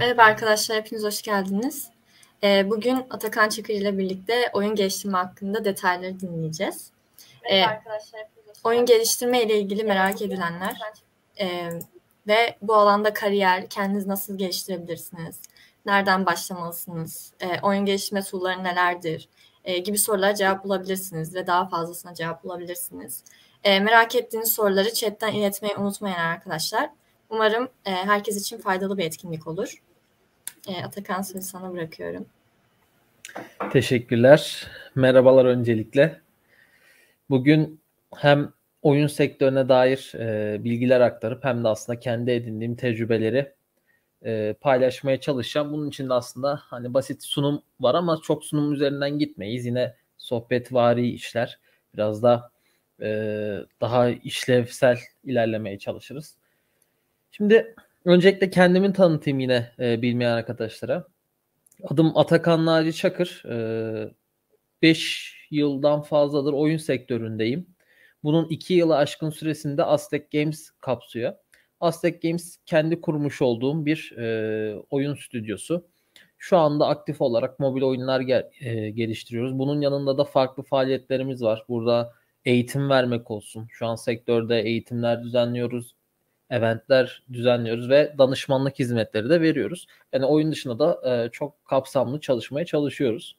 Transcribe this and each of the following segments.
Merhaba arkadaşlar, hepiniz hoş geldiniz. Ee, bugün Atakan Çakır ile birlikte oyun geliştirme hakkında detayları dinleyeceğiz. Merhaba ee, arkadaşlar, Oyun geliştirme ile ilgili merak edilenler ee, ve bu alanda kariyer, kendiniz nasıl geliştirebilirsiniz, nereden başlamalısınız, oyun geliştirme tool'ları nelerdir gibi sorulara cevap bulabilirsiniz ve daha fazlasına cevap bulabilirsiniz. Merak ettiğiniz soruları chatten iletmeyi unutmayın arkadaşlar. Umarım herkes için faydalı bir etkinlik olur. Ee, Atakan sözü sana bırakıyorum. Teşekkürler. Merhabalar öncelikle. Bugün hem oyun sektörüne dair e, bilgiler aktarıp hem de aslında kendi edindiğim tecrübeleri e, paylaşmaya çalışacağım. Bunun için de aslında hani basit sunum var ama çok sunum üzerinden gitmeyiz. Yine sohbetvari işler. Biraz da e, daha işlevsel ilerlemeye çalışırız. Şimdi Öncelikle kendimi tanıtayım yine e, bilmeyen arkadaşlara. Adım Atakan Naci Çakır. 5 e, yıldan fazladır oyun sektöründeyim. Bunun 2 yılı aşkın süresinde Aztec Games kapsıyor. Aztec Games kendi kurmuş olduğum bir e, oyun stüdyosu. Şu anda aktif olarak mobil oyunlar gel, e, geliştiriyoruz. Bunun yanında da farklı faaliyetlerimiz var. Burada eğitim vermek olsun. Şu an sektörde eğitimler düzenliyoruz eventler düzenliyoruz ve danışmanlık hizmetleri de veriyoruz. Yani oyun dışında da e, çok kapsamlı çalışmaya çalışıyoruz.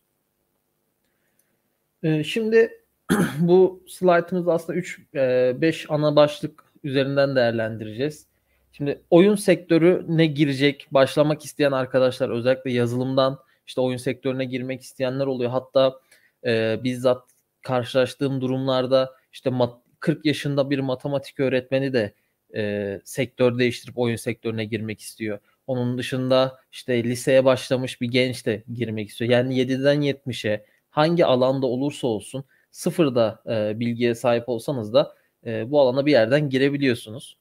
E, şimdi bu slaytımız aslında 3-5 e, ana başlık üzerinden değerlendireceğiz. Şimdi oyun sektörüne girecek, başlamak isteyen arkadaşlar özellikle yazılımdan işte oyun sektörüne girmek isteyenler oluyor. Hatta e, bizzat karşılaştığım durumlarda işte 40 yaşında bir matematik öğretmeni de e, sektör değiştirip oyun sektörüne girmek istiyor. Onun dışında işte liseye başlamış bir genç de girmek istiyor. Yani 7'den 70'e hangi alanda olursa olsun sıfırda e, bilgiye sahip olsanız da e, bu alana bir yerden girebiliyorsunuz.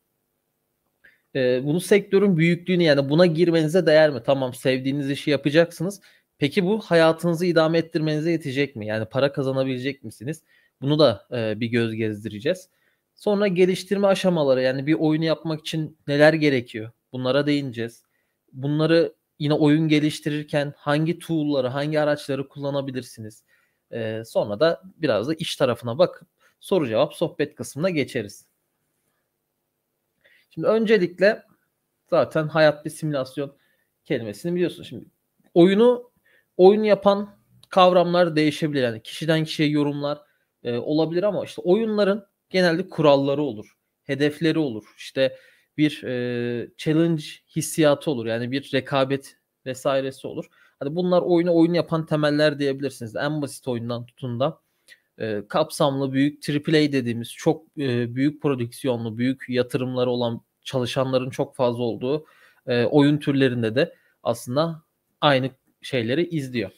E, bunu sektörün büyüklüğünü yani buna girmenize değer mi? Tamam sevdiğiniz işi yapacaksınız. Peki bu hayatınızı idame ettirmenize yetecek mi? Yani para kazanabilecek misiniz? Bunu da e, bir göz gezdireceğiz. Sonra geliştirme aşamaları yani bir oyunu yapmak için neler gerekiyor? Bunlara değineceğiz. Bunları yine oyun geliştirirken hangi tool'ları, hangi araçları kullanabilirsiniz? Ee, sonra da biraz da iş tarafına bakıp soru cevap sohbet kısmına geçeriz. Şimdi öncelikle zaten hayat bir simülasyon kelimesini biliyorsunuz. Şimdi oyunu oyun yapan kavramlar değişebilir. Yani kişiden kişiye yorumlar e, olabilir ama işte oyunların genelde kuralları olur, hedefleri olur. İşte bir e, challenge hissiyatı olur. Yani bir rekabet vesairesi olur. Hani bunlar oyunu oyun yapan temeller diyebilirsiniz. En basit oyundan tutun da e, kapsamlı büyük AAA dediğimiz çok e, büyük prodüksiyonlu, büyük yatırımları olan çalışanların çok fazla olduğu e, oyun türlerinde de aslında aynı şeyleri izliyor.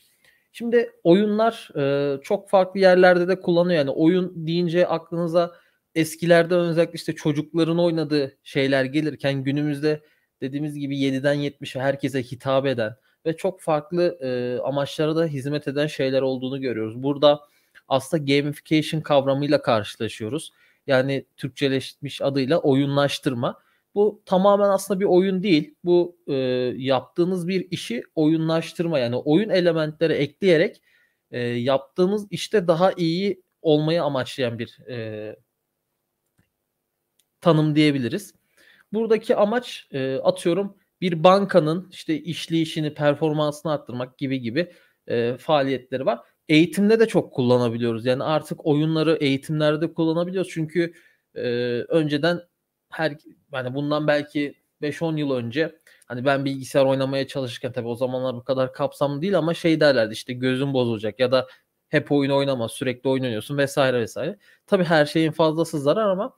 Şimdi oyunlar e, çok farklı yerlerde de kullanıyor. Yani oyun deyince aklınıza eskilerde özellikle işte çocukların oynadığı şeyler gelirken günümüzde dediğimiz gibi 7'den 70'e herkese hitap eden ve çok farklı e, amaçlara da hizmet eden şeyler olduğunu görüyoruz. Burada aslında gamification kavramıyla karşılaşıyoruz. Yani Türkçeleşmiş adıyla oyunlaştırma. Bu tamamen aslında bir oyun değil. Bu e, yaptığınız bir işi oyunlaştırma yani oyun elementleri ekleyerek e, yaptığınız işte daha iyi olmayı amaçlayan bir e, tanım diyebiliriz. Buradaki amaç e, atıyorum bir bankanın işte işleyişini, performansını arttırmak gibi gibi e, faaliyetleri var. Eğitimde de çok kullanabiliyoruz. Yani artık oyunları eğitimlerde kullanabiliyoruz. Çünkü e, önceden her yani bundan belki 5-10 yıl önce hani ben bilgisayar oynamaya çalışırken tabii o zamanlar bu kadar kapsamlı değil ama şey derlerdi işte gözün bozulacak ya da hep oyun oynama sürekli oyun oynuyorsun vesaire vesaire. Tabii her şeyin fazlası zarar ama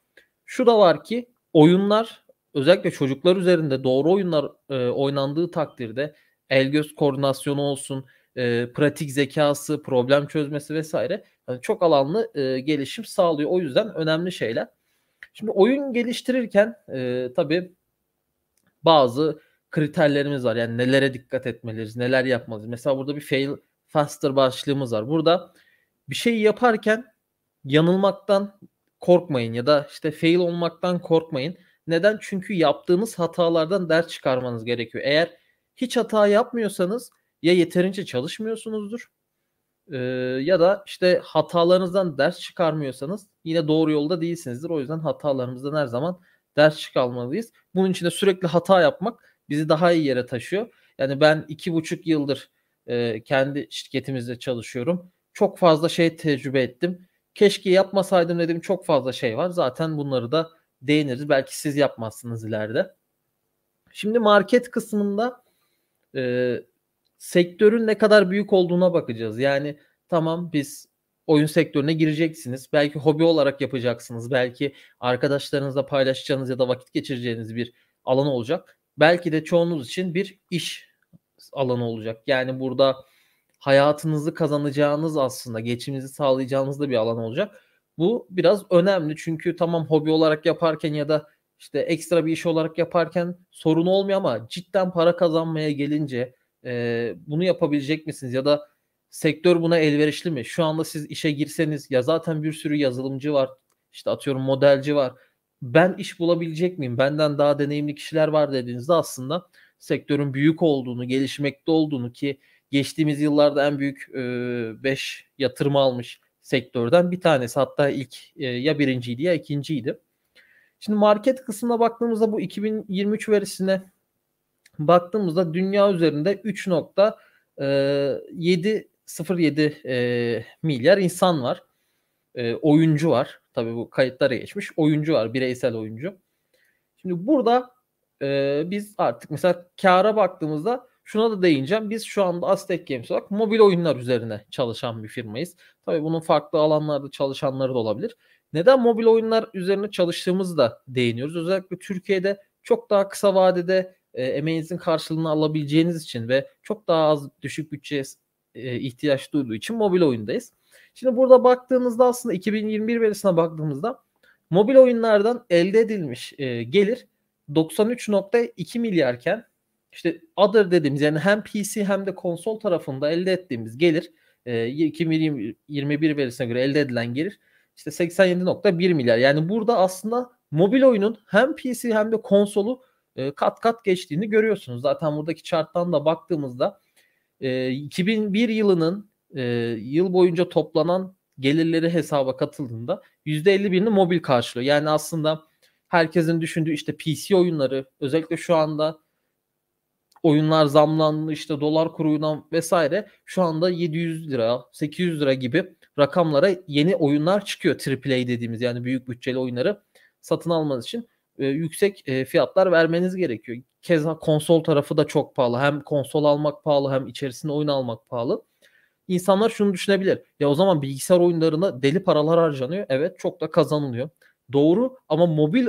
şu da var ki oyunlar özellikle çocuklar üzerinde doğru oyunlar e, oynandığı takdirde el göz koordinasyonu olsun, e, pratik zekası, problem çözmesi vesaire yani çok alanlı e, gelişim sağlıyor. O yüzden önemli şeyler. Şimdi oyun geliştirirken e, tabii bazı kriterlerimiz var. Yani nelere dikkat etmeliyiz, neler yapmalıyız. Mesela burada bir fail faster başlığımız var. Burada bir şey yaparken yanılmaktan korkmayın ya da işte fail olmaktan korkmayın. Neden? Çünkü yaptığınız hatalardan ders çıkarmanız gerekiyor. Eğer hiç hata yapmıyorsanız ya yeterince çalışmıyorsunuzdur e, ya da işte hatalarınızdan ders çıkarmıyorsanız yine doğru yolda değilsinizdir. O yüzden hatalarımızdan her zaman ders çıkarmalıyız. Bunun için de sürekli hata yapmak bizi daha iyi yere taşıyor. Yani ben iki buçuk yıldır e, kendi şirketimizde çalışıyorum. Çok fazla şey tecrübe ettim. Keşke yapmasaydım dedim çok fazla şey var. Zaten bunları da değiniriz. Belki siz yapmazsınız ileride. Şimdi market kısmında e, sektörün ne kadar büyük olduğuna bakacağız. Yani tamam biz oyun sektörüne gireceksiniz. Belki hobi olarak yapacaksınız. Belki arkadaşlarınızla paylaşacağınız ya da vakit geçireceğiniz bir alan olacak. Belki de çoğunuz için bir iş alanı olacak. Yani burada hayatınızı kazanacağınız aslında geçiminizi sağlayacağınız da bir alan olacak. Bu biraz önemli çünkü tamam hobi olarak yaparken ya da işte ekstra bir iş olarak yaparken sorun olmuyor ama cidden para kazanmaya gelince e, bunu yapabilecek misiniz ya da sektör buna elverişli mi? Şu anda siz işe girseniz ya zaten bir sürü yazılımcı var işte atıyorum modelci var ben iş bulabilecek miyim? Benden daha deneyimli kişiler var dediğinizde aslında sektörün büyük olduğunu, gelişmekte olduğunu ki geçtiğimiz yıllarda en büyük 5 e, yatırım almış sektörden bir tanesi. Hatta ilk e, ya birinciydi ya ikinciydi. Şimdi market kısmına baktığımızda bu 2023 verisine baktığımızda dünya üzerinde 3.707 e, e, milyar insan var. E, oyuncu var. tabi bu kayıtlara geçmiş. Oyuncu var. Bireysel oyuncu. Şimdi burada e, biz artık mesela kâra baktığımızda Şuna da değineceğim. Biz şu anda Aztek Games olarak mobil oyunlar üzerine çalışan bir firmayız. Tabii bunun farklı alanlarda çalışanları da olabilir. Neden mobil oyunlar üzerine çalıştığımızı da değiniyoruz. Özellikle Türkiye'de çok daha kısa vadede e, emeğinizin karşılığını alabileceğiniz için ve çok daha az düşük bütçeye e, ihtiyaç duyduğu için mobil oyundayız. Şimdi burada baktığımızda aslında 2021 verisine baktığımızda mobil oyunlardan elde edilmiş e, gelir 93.2 milyarken işte other dediğimiz yani hem PC hem de konsol tarafında elde ettiğimiz gelir e, 2021 verisine göre elde edilen gelir işte 87.1 milyar. Yani burada aslında mobil oyunun hem PC hem de konsolu e, kat kat geçtiğini görüyorsunuz. Zaten buradaki charttan da baktığımızda e, 2001 yılının e, yıl boyunca toplanan gelirleri hesaba katıldığında %51'ini mobil karşılıyor. Yani aslında herkesin düşündüğü işte PC oyunları özellikle şu anda oyunlar zamlandı işte dolar kuruyundan vesaire şu anda 700 lira 800 lira gibi rakamlara yeni oyunlar çıkıyor AAA dediğimiz yani büyük bütçeli oyunları satın almanız için e, yüksek e, fiyatlar vermeniz gerekiyor. Keza konsol tarafı da çok pahalı. Hem konsol almak pahalı hem içerisinde oyun almak pahalı. İnsanlar şunu düşünebilir. Ya o zaman bilgisayar oyunlarına deli paralar harcanıyor. Evet çok da kazanılıyor. Doğru ama mobil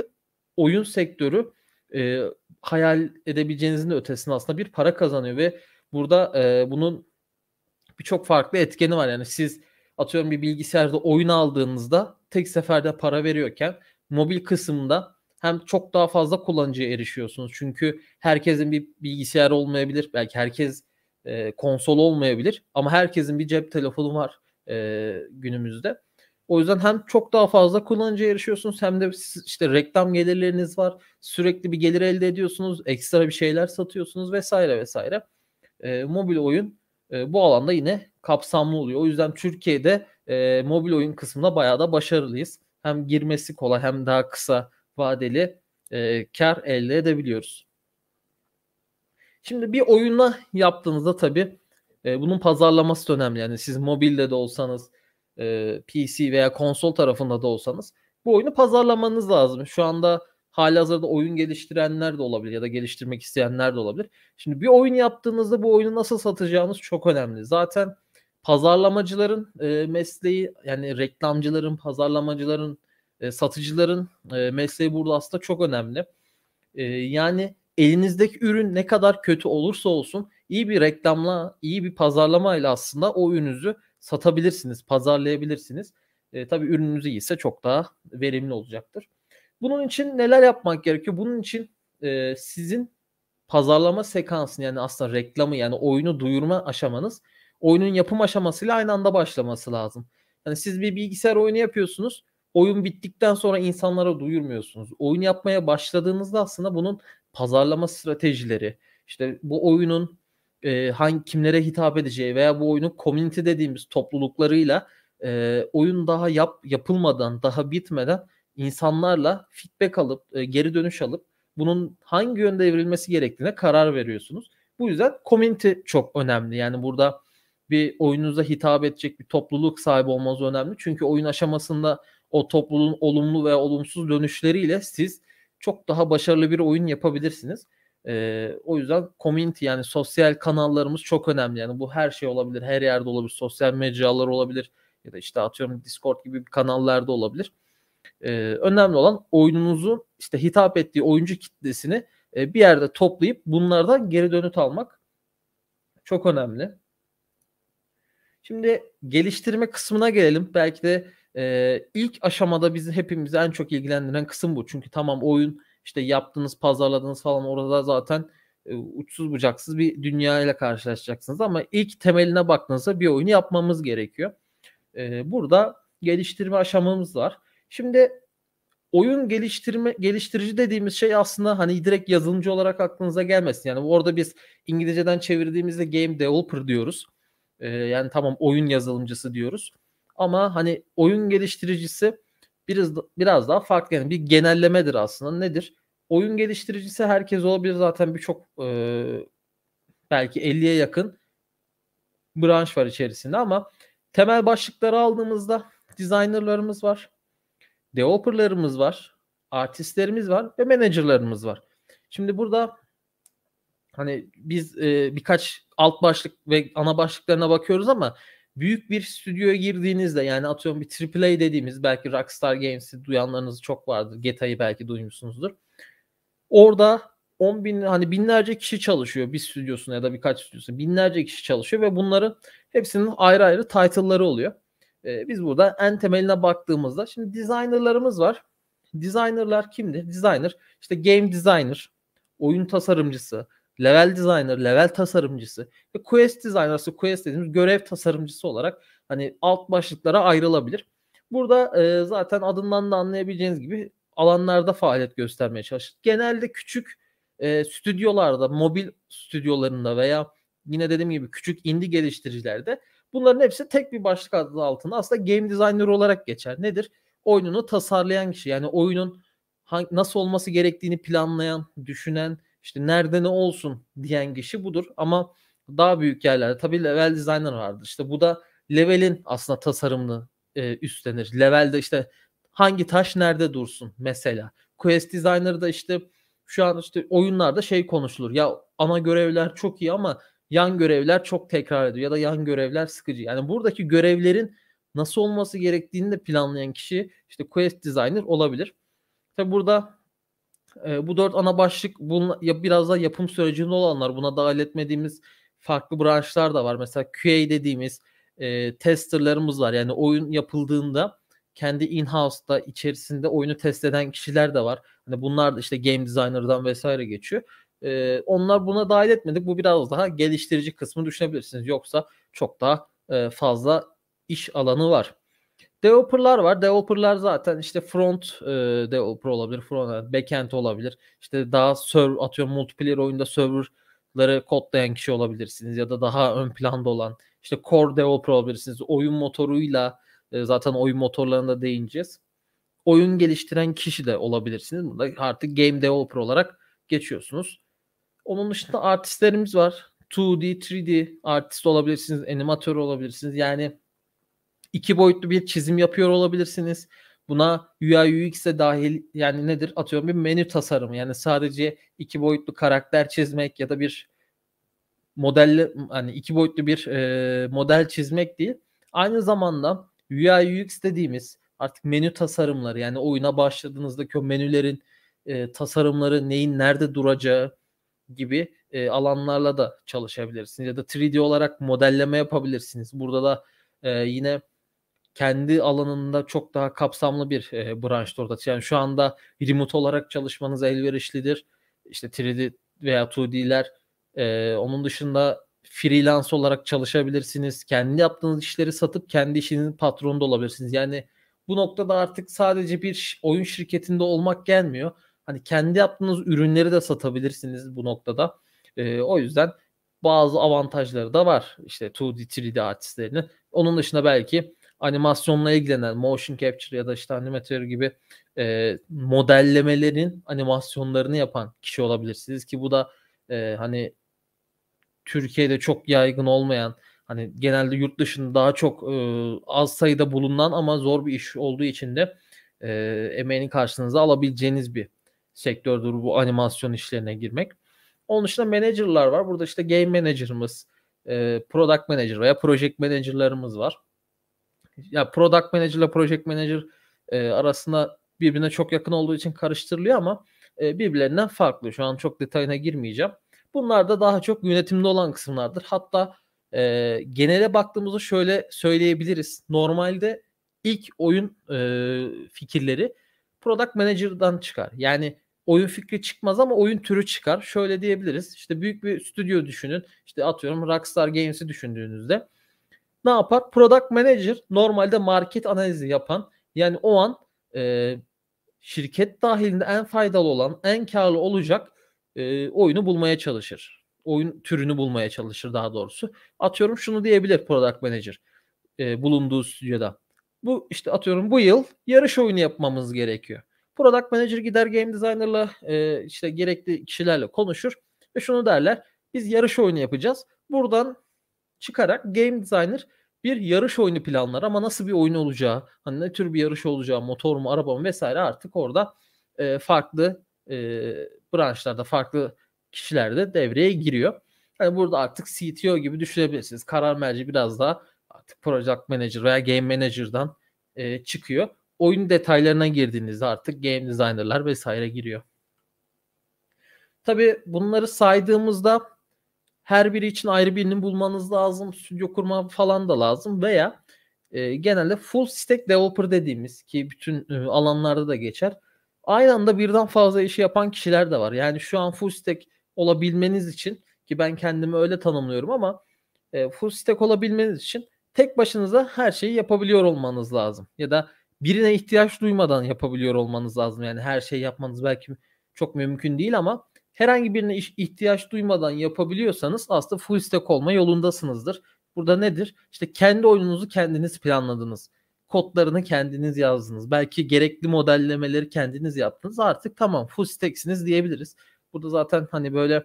oyun sektörü e, hayal edebileceğinizin ötesinde aslında bir para kazanıyor ve burada e, bunun birçok farklı etkeni var. Yani siz atıyorum bir bilgisayarda oyun aldığınızda tek seferde para veriyorken mobil kısımda hem çok daha fazla kullanıcıya erişiyorsunuz. Çünkü herkesin bir bilgisayar olmayabilir. Belki herkes e, konsol olmayabilir. Ama herkesin bir cep telefonu var e, günümüzde. O yüzden hem çok daha fazla kullanıcıya erişiyorsunuz hem de işte reklam gelirleriniz var. Sürekli bir gelir elde ediyorsunuz. Ekstra bir şeyler satıyorsunuz vesaire vesaire. E, mobil oyun e, bu alanda yine kapsamlı oluyor. O yüzden Türkiye'de e, mobil oyun kısmında bayağı da başarılıyız. Hem girmesi kolay hem daha kısa vadeli e, kar elde edebiliyoruz. Şimdi bir oyunla yaptığınızda tabii e, bunun pazarlaması da önemli. Yani siz mobilde de olsanız e, PC veya konsol tarafında da olsanız bu oyunu pazarlamanız lazım. Şu anda hali hazırda oyun geliştirenler de olabilir ya da geliştirmek isteyenler de olabilir. Şimdi bir oyun yaptığınızda bu oyunu nasıl satacağınız çok önemli. Zaten pazarlamacıların e, mesleği yani reklamcıların, pazarlamacıların, e, satıcıların e, mesleği burada aslında çok önemli. E, yani elinizdeki ürün ne kadar kötü olursa olsun iyi bir reklamla, iyi bir pazarlamayla aslında o ürününüzü satabilirsiniz, pazarlayabilirsiniz. E, tabii ürününüz iyiyse çok daha verimli olacaktır. Bunun için neler yapmak gerekiyor? Bunun için e, sizin pazarlama sekansını yani aslında reklamı yani oyunu duyurma aşamanız oyunun yapım aşamasıyla aynı anda başlaması lazım. Yani siz bir bilgisayar oyunu yapıyorsunuz. Oyun bittikten sonra insanlara duyurmuyorsunuz. Oyun yapmaya başladığınızda aslında bunun pazarlama stratejileri, işte bu oyunun e, hangi kimlere hitap edeceği veya bu oyunun community dediğimiz topluluklarıyla e, oyun daha yap yapılmadan, daha bitmeden insanlarla feedback alıp, e, geri dönüş alıp bunun hangi yönde evrilmesi gerektiğine karar veriyorsunuz. Bu yüzden community çok önemli. Yani burada bir oyununuza hitap edecek bir topluluk sahibi olmanız önemli. Çünkü oyun aşamasında o topluluğun olumlu veya olumsuz dönüşleriyle siz çok daha başarılı bir oyun yapabilirsiniz. E, o yüzden community yani sosyal kanallarımız çok önemli. Yani bu her şey olabilir. Her yerde olabilir. Sosyal mecralar olabilir. Ya da işte atıyorum Discord gibi kanallarda olabilir. E, önemli olan oyununuzun işte hitap ettiği oyuncu kitlesini e, bir yerde toplayıp bunlardan geri dönüt almak çok önemli. Şimdi geliştirme kısmına gelelim. Belki de e, ilk aşamada bizi hepimizi en çok ilgilendiren kısım bu. Çünkü tamam oyun işte yaptığınız pazarladığınız falan orada zaten e, uçsuz bucaksız bir dünya ile karşılaşacaksınız ama ilk temeline baktığınızda bir oyunu yapmamız gerekiyor. E, burada geliştirme aşamamız var. Şimdi oyun geliştirme geliştirici dediğimiz şey aslında hani direkt yazılımcı olarak aklınıza gelmesin. Yani orada biz İngilizceden çevirdiğimizde game developer diyoruz. Ee, yani tamam oyun yazılımcısı diyoruz. Ama hani oyun geliştiricisi biraz biraz daha farklı yani bir genellemedir aslında. Nedir? Oyun geliştiricisi herkes olabilir zaten birçok e, belki 50'ye yakın branş var içerisinde ama temel başlıkları aldığımızda designerlarımız var, developerlarımız var, artistlerimiz var ve managerlarımız var. Şimdi burada hani biz e, birkaç alt başlık ve ana başlıklarına bakıyoruz ama büyük bir stüdyoya girdiğinizde yani atıyorum bir AAA dediğimiz belki Rockstar Games'i duyanlarınız çok vardır. GTA'yı belki duymuşsunuzdur. Orada 10 bin hani binlerce kişi çalışıyor bir stüdyosuna ya da birkaç stüdyosuna. Binlerce kişi çalışıyor ve bunların hepsinin ayrı ayrı title'ları oluyor. Ee, biz burada en temeline baktığımızda şimdi designerlarımız var. Designerlar kimdir? Designer işte game designer, oyun tasarımcısı, level designer, level tasarımcısı ve quest designer'sı quest dediğimiz görev tasarımcısı olarak hani alt başlıklara ayrılabilir. Burada e, zaten adından da anlayabileceğiniz gibi alanlarda faaliyet göstermeye çalışır. Genelde küçük e, stüdyolarda, mobil stüdyolarında veya yine dediğim gibi küçük indie geliştiricilerde bunların hepsi tek bir başlık adı altında aslında game designer olarak geçer. Nedir? Oyununu tasarlayan kişi yani oyunun nasıl olması gerektiğini planlayan, düşünen, işte nerede ne olsun diyen kişi budur. Ama daha büyük yerlerde tabii level designer vardır. İşte bu da levelin aslında tasarımını e, üstlenir. Levelde işte hangi taş nerede dursun mesela. Quest designer da işte şu an işte oyunlarda şey konuşulur. Ya ana görevler çok iyi ama yan görevler çok tekrar ediyor ya da yan görevler sıkıcı. Yani buradaki görevlerin nasıl olması gerektiğini de planlayan kişi işte quest designer olabilir. Tabi burada e, bu dört ana başlık bunun, ya biraz daha yapım sürecinde olanlar. Buna dahil etmediğimiz farklı branşlar da var. Mesela QA dediğimiz e, testerlarımız var. Yani oyun yapıldığında kendi in-house'da içerisinde oyunu test eden kişiler de var. Hani bunlar da işte game designer'dan vesaire geçiyor. E, onlar buna dahil etmedik. Bu biraz daha geliştirici kısmı düşünebilirsiniz. Yoksa çok daha e, fazla iş alanı var. Developer'lar var. Developer'lar zaten işte front e, developer olabilir, front backend olabilir. İşte daha server atıyor multiplayer oyunda serverları kodlayan kişi olabilirsiniz ya da daha ön planda olan işte core developer olabilirsiniz. Oyun motoruyla e, zaten oyun motorlarında değineceğiz. Oyun geliştiren kişi de olabilirsiniz. Burada artık game developer olarak geçiyorsunuz. Onun dışında artistlerimiz var. 2D, 3D artist olabilirsiniz, animatör olabilirsiniz. Yani iki boyutlu bir çizim yapıyor olabilirsiniz. Buna UI UX'e dahil yani nedir atıyorum bir menü tasarımı yani sadece iki boyutlu karakter çizmek ya da bir modelle hani iki boyutlu bir e, model çizmek değil. Aynı zamanda UI UX dediğimiz artık menü tasarımları yani oyuna başladığınızdaki o menülerin e, tasarımları neyin nerede duracağı gibi e, alanlarla da çalışabilirsiniz. Ya da 3D olarak modelleme yapabilirsiniz. Burada da e, yine kendi alanında çok daha kapsamlı bir e, branşta orada. Yani şu anda remote olarak çalışmanız elverişlidir. İşte 3D veya 2D'ler. E, onun dışında freelance olarak çalışabilirsiniz. Kendi yaptığınız işleri satıp kendi işinizin patronu da olabilirsiniz. Yani bu noktada artık sadece bir oyun şirketinde olmak gelmiyor. Hani kendi yaptığınız ürünleri de satabilirsiniz bu noktada. E, o yüzden bazı avantajları da var. İşte 2D, 3D artistlerinin. Onun dışında belki animasyonla ilgilenen motion capture ya da işte animatör gibi e, modellemelerin animasyonlarını yapan kişi olabilirsiniz ki bu da e, hani Türkiye'de çok yaygın olmayan hani genelde yurt dışında daha çok e, az sayıda bulunan ama zor bir iş olduğu için de e, emeğini karşınıza alabileceğiniz bir sektördür bu animasyon işlerine girmek. Onun dışında manager'lar var. Burada işte game manager'ımız, e, product manager veya project manager'larımız var ya product manager ile project manager e, arasında birbirine çok yakın olduğu için karıştırılıyor ama e, birbirlerinden farklı. Şu an çok detayına girmeyeceğim. Bunlar da daha çok yönetimde olan kısımlardır. Hatta e, genele baktığımızda şöyle söyleyebiliriz. Normalde ilk oyun e, fikirleri product manager'dan çıkar. Yani oyun fikri çıkmaz ama oyun türü çıkar. Şöyle diyebiliriz. İşte büyük bir stüdyo düşünün. İşte atıyorum Rockstar Games'i düşündüğünüzde ne yapar? Product Manager normalde market analizi yapan yani o an e, şirket dahilinde en faydalı olan, en karlı olacak e, oyunu bulmaya çalışır. Oyun türünü bulmaya çalışır daha doğrusu. Atıyorum şunu diyebilir Product Manager e, bulunduğu stüdyoda. Bu işte atıyorum bu yıl yarış oyunu yapmamız gerekiyor. Product Manager gider Game Designer'la e, işte gerekli kişilerle konuşur ve şunu derler. Biz yarış oyunu yapacağız. Buradan çıkarak Game Designer bir yarış oyunu planlar ama nasıl bir oyun olacağı, hani ne tür bir yarış olacağı, motor mu, araba mı vesaire artık orada e, farklı e, branşlarda, farklı kişilerde devreye giriyor. Yani burada artık CTO gibi düşünebilirsiniz. Karar merci biraz daha artık project manager veya game manager'dan e, çıkıyor. Oyun detaylarına girdiğinizde artık game designer'lar vesaire giriyor. Tabii bunları saydığımızda her biri için ayrı birini bulmanız lazım. Stüdyo kurma falan da lazım veya e, genelde full stack developer dediğimiz ki bütün e, alanlarda da geçer. Aynı anda birden fazla işi yapan kişiler de var. Yani şu an full stack olabilmeniz için ki ben kendimi öyle tanımlıyorum ama e, full stack olabilmeniz için tek başınıza her şeyi yapabiliyor olmanız lazım. Ya da birine ihtiyaç duymadan yapabiliyor olmanız lazım. Yani her şeyi yapmanız belki çok mümkün değil ama herhangi birine ihtiyaç duymadan yapabiliyorsanız aslında full stack olma yolundasınızdır. Burada nedir? İşte kendi oyununuzu kendiniz planladınız. Kodlarını kendiniz yazdınız. Belki gerekli modellemeleri kendiniz yaptınız. Artık tamam full stack'siniz diyebiliriz. Burada zaten hani böyle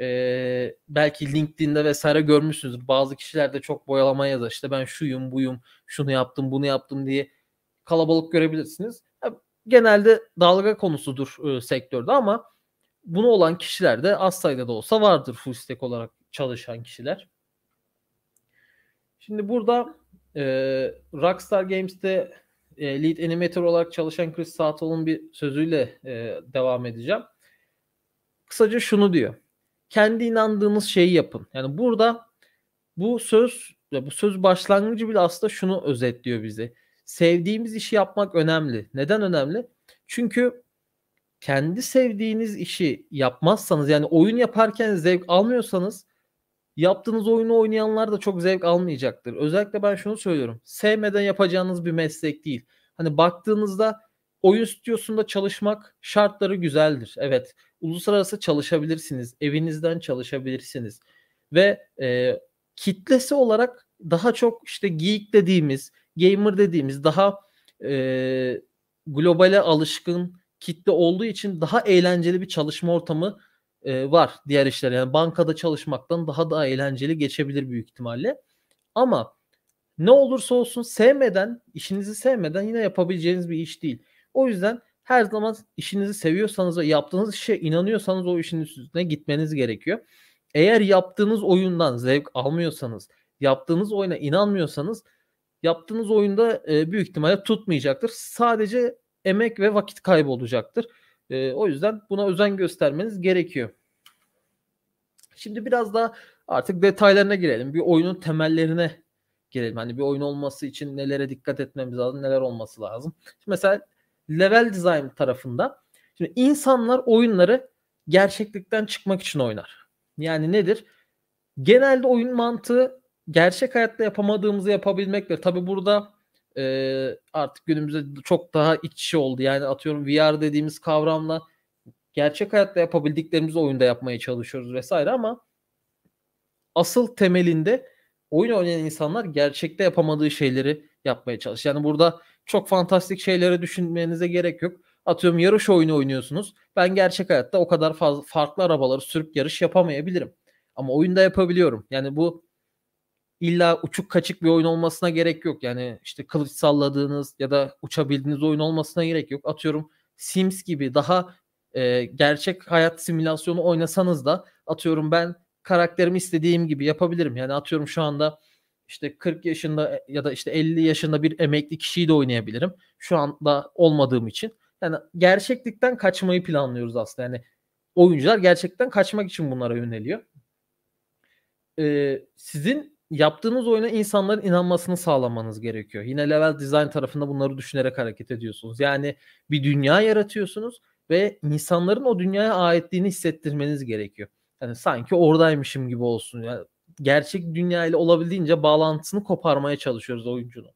e, belki LinkedIn'de vesaire görmüşsünüzdür. Bazı kişiler de çok boyalama yazar. İşte ben şuyum buyum şunu yaptım bunu yaptım diye kalabalık görebilirsiniz. Genelde dalga konusudur e, sektörde ama bunu olan kişiler de az sayıda da olsa vardır full stack olarak çalışan kişiler. Şimdi burada e, Rockstar Games'te e, lead animator olarak çalışan Chris Satol'un bir sözüyle e, devam edeceğim. Kısaca şunu diyor. Kendi inandığınız şeyi yapın. Yani burada bu söz bu söz başlangıcı bile aslında şunu özetliyor bize. Sevdiğimiz işi yapmak önemli. Neden önemli? Çünkü kendi sevdiğiniz işi yapmazsanız yani oyun yaparken zevk almıyorsanız yaptığınız oyunu oynayanlar da çok zevk almayacaktır. Özellikle ben şunu söylüyorum. Sevmeden yapacağınız bir meslek değil. Hani baktığınızda oyun stüdyosunda çalışmak şartları güzeldir. Evet uluslararası çalışabilirsiniz. Evinizden çalışabilirsiniz. Ve e, kitlesi olarak daha çok işte geek dediğimiz, gamer dediğimiz daha e, globale alışkın kitle olduğu için daha eğlenceli bir çalışma ortamı e, var diğer işler. Yani bankada çalışmaktan daha da eğlenceli geçebilir büyük ihtimalle. Ama ne olursa olsun sevmeden, işinizi sevmeden yine yapabileceğiniz bir iş değil. O yüzden her zaman işinizi seviyorsanız ve yaptığınız işe inanıyorsanız o işin üstüne gitmeniz gerekiyor. Eğer yaptığınız oyundan zevk almıyorsanız, yaptığınız oyuna inanmıyorsanız yaptığınız oyunda e, büyük ihtimalle tutmayacaktır. Sadece emek ve vakit kaybı olacaktır. E, o yüzden buna özen göstermeniz gerekiyor. Şimdi biraz daha artık detaylarına girelim. Bir oyunun temellerine girelim. Hani bir oyun olması için nelere dikkat etmemiz lazım, neler olması lazım. Şimdi mesela level design tarafında şimdi insanlar oyunları gerçeklikten çıkmak için oynar. Yani nedir? Genelde oyun mantığı gerçek hayatta yapamadığımızı yapabilmektir. Tabi burada e, artık günümüzde çok daha iç içi oldu. Yani atıyorum VR dediğimiz kavramla gerçek hayatta yapabildiklerimizi oyunda yapmaya çalışıyoruz vesaire ama asıl temelinde oyun oynayan insanlar gerçekte yapamadığı şeyleri yapmaya çalış. Yani burada çok fantastik şeylere düşünmenize gerek yok. Atıyorum yarış oyunu oynuyorsunuz. Ben gerçek hayatta o kadar fazla farklı arabaları sürüp yarış yapamayabilirim. Ama oyunda yapabiliyorum. Yani bu illa uçuk kaçık bir oyun olmasına gerek yok. Yani işte kılıç salladığınız ya da uçabildiğiniz oyun olmasına gerek yok. Atıyorum Sims gibi daha e, gerçek hayat simülasyonu oynasanız da atıyorum ben karakterimi istediğim gibi yapabilirim. Yani atıyorum şu anda işte 40 yaşında ya da işte 50 yaşında bir emekli kişiyi de oynayabilirim. Şu anda olmadığım için. Yani gerçeklikten kaçmayı planlıyoruz aslında. Yani oyuncular gerçekten kaçmak için bunlara yöneliyor. Ee, sizin yaptığınız oyuna insanların inanmasını sağlamanız gerekiyor. Yine level design tarafında bunları düşünerek hareket ediyorsunuz. Yani bir dünya yaratıyorsunuz ve insanların o dünyaya aitliğini hissettirmeniz gerekiyor. Yani sanki oradaymışım gibi olsun. Yani gerçek dünya ile olabildiğince bağlantısını koparmaya çalışıyoruz oyuncunun.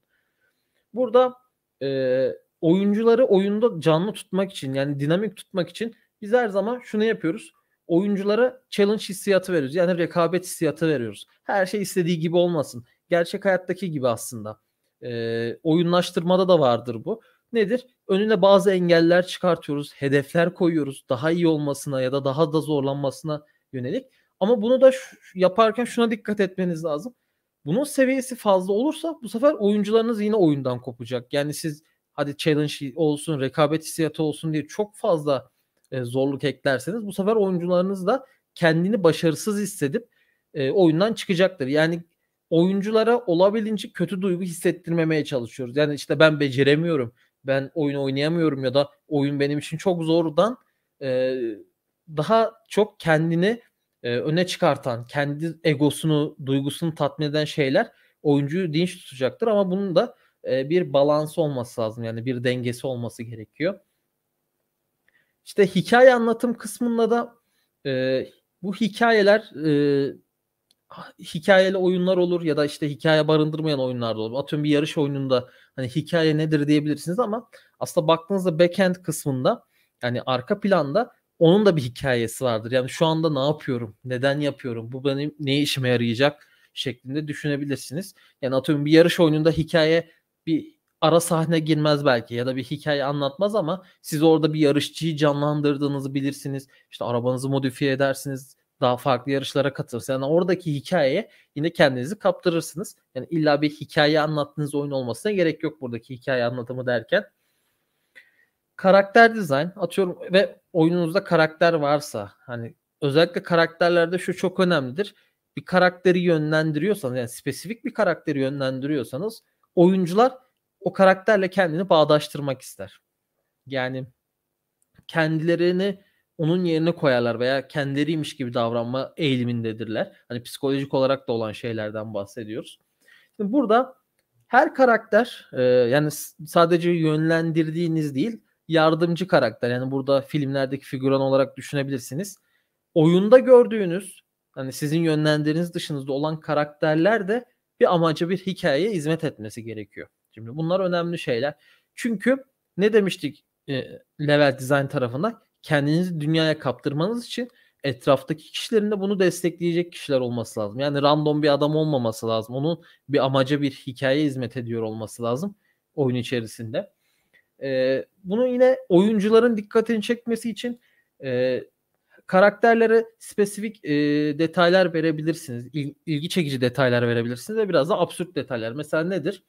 Burada e, oyuncuları oyunda canlı tutmak için yani dinamik tutmak için biz her zaman şunu yapıyoruz oyunculara challenge hissiyatı veriyoruz. Yani rekabet hissiyatı veriyoruz. Her şey istediği gibi olmasın. Gerçek hayattaki gibi aslında. E, oyunlaştırmada da vardır bu. Nedir? Önüne bazı engeller çıkartıyoruz, hedefler koyuyoruz daha iyi olmasına ya da daha da zorlanmasına yönelik. Ama bunu da yaparken şuna dikkat etmeniz lazım. Bunun seviyesi fazla olursa bu sefer oyuncularınız yine oyundan kopacak. Yani siz hadi challenge olsun, rekabet hissiyatı olsun diye çok fazla e, zorluk eklerseniz bu sefer oyuncularınız da kendini başarısız hissedip e, oyundan çıkacaktır. Yani oyunculara olabildiğince kötü duygu hissettirmemeye çalışıyoruz. Yani işte ben beceremiyorum, ben oyun oynayamıyorum ya da oyun benim için çok zordan e, daha çok kendini e, öne çıkartan, kendi egosunu, duygusunu tatmin eden şeyler oyuncuyu dinç tutacaktır ama bunun da e, bir balans olması lazım. Yani bir dengesi olması gerekiyor. İşte hikaye anlatım kısmında da e, bu hikayeler e, hikayeli oyunlar olur ya da işte hikaye barındırmayan oyunlar da olur. Atıyorum bir yarış oyununda hani hikaye nedir diyebilirsiniz ama aslında baktığınızda backend kısmında yani arka planda onun da bir hikayesi vardır. Yani şu anda ne yapıyorum? Neden yapıyorum? Bu benim ne işime yarayacak? şeklinde düşünebilirsiniz. Yani atıyorum bir yarış oyununda hikaye bir ara sahne girmez belki ya da bir hikaye anlatmaz ama siz orada bir yarışçıyı canlandırdığınızı bilirsiniz. İşte arabanızı modifiye edersiniz. Daha farklı yarışlara katılırsınız. Yani oradaki hikayeye yine kendinizi kaptırırsınız. Yani illa bir hikaye anlattığınız oyun olmasına gerek yok buradaki hikaye anlatımı derken. Karakter dizayn atıyorum ve oyununuzda karakter varsa hani özellikle karakterlerde şu çok önemlidir. Bir karakteri yönlendiriyorsanız yani spesifik bir karakteri yönlendiriyorsanız oyuncular o karakterle kendini bağdaştırmak ister. Yani kendilerini onun yerine koyarlar veya kendileriymiş gibi davranma eğilimindedirler. Hani psikolojik olarak da olan şeylerden bahsediyoruz. Şimdi burada her karakter e, yani sadece yönlendirdiğiniz değil yardımcı karakter yani burada filmlerdeki figüran olarak düşünebilirsiniz. Oyunda gördüğünüz hani sizin yönlendiriniz dışınızda olan karakterler de bir amaca bir hikayeye hizmet etmesi gerekiyor. Şimdi bunlar önemli şeyler. Çünkü ne demiştik e, level design tarafında Kendinizi dünyaya kaptırmanız için etraftaki kişilerin de bunu destekleyecek kişiler olması lazım. Yani random bir adam olmaması lazım. Onun bir amaca bir hikaye hizmet ediyor olması lazım oyun içerisinde. E, bunu yine oyuncuların dikkatini çekmesi için e, karakterlere spesifik e, detaylar verebilirsiniz. İl, ilgi çekici detaylar verebilirsiniz ve biraz da absürt detaylar. Mesela nedir?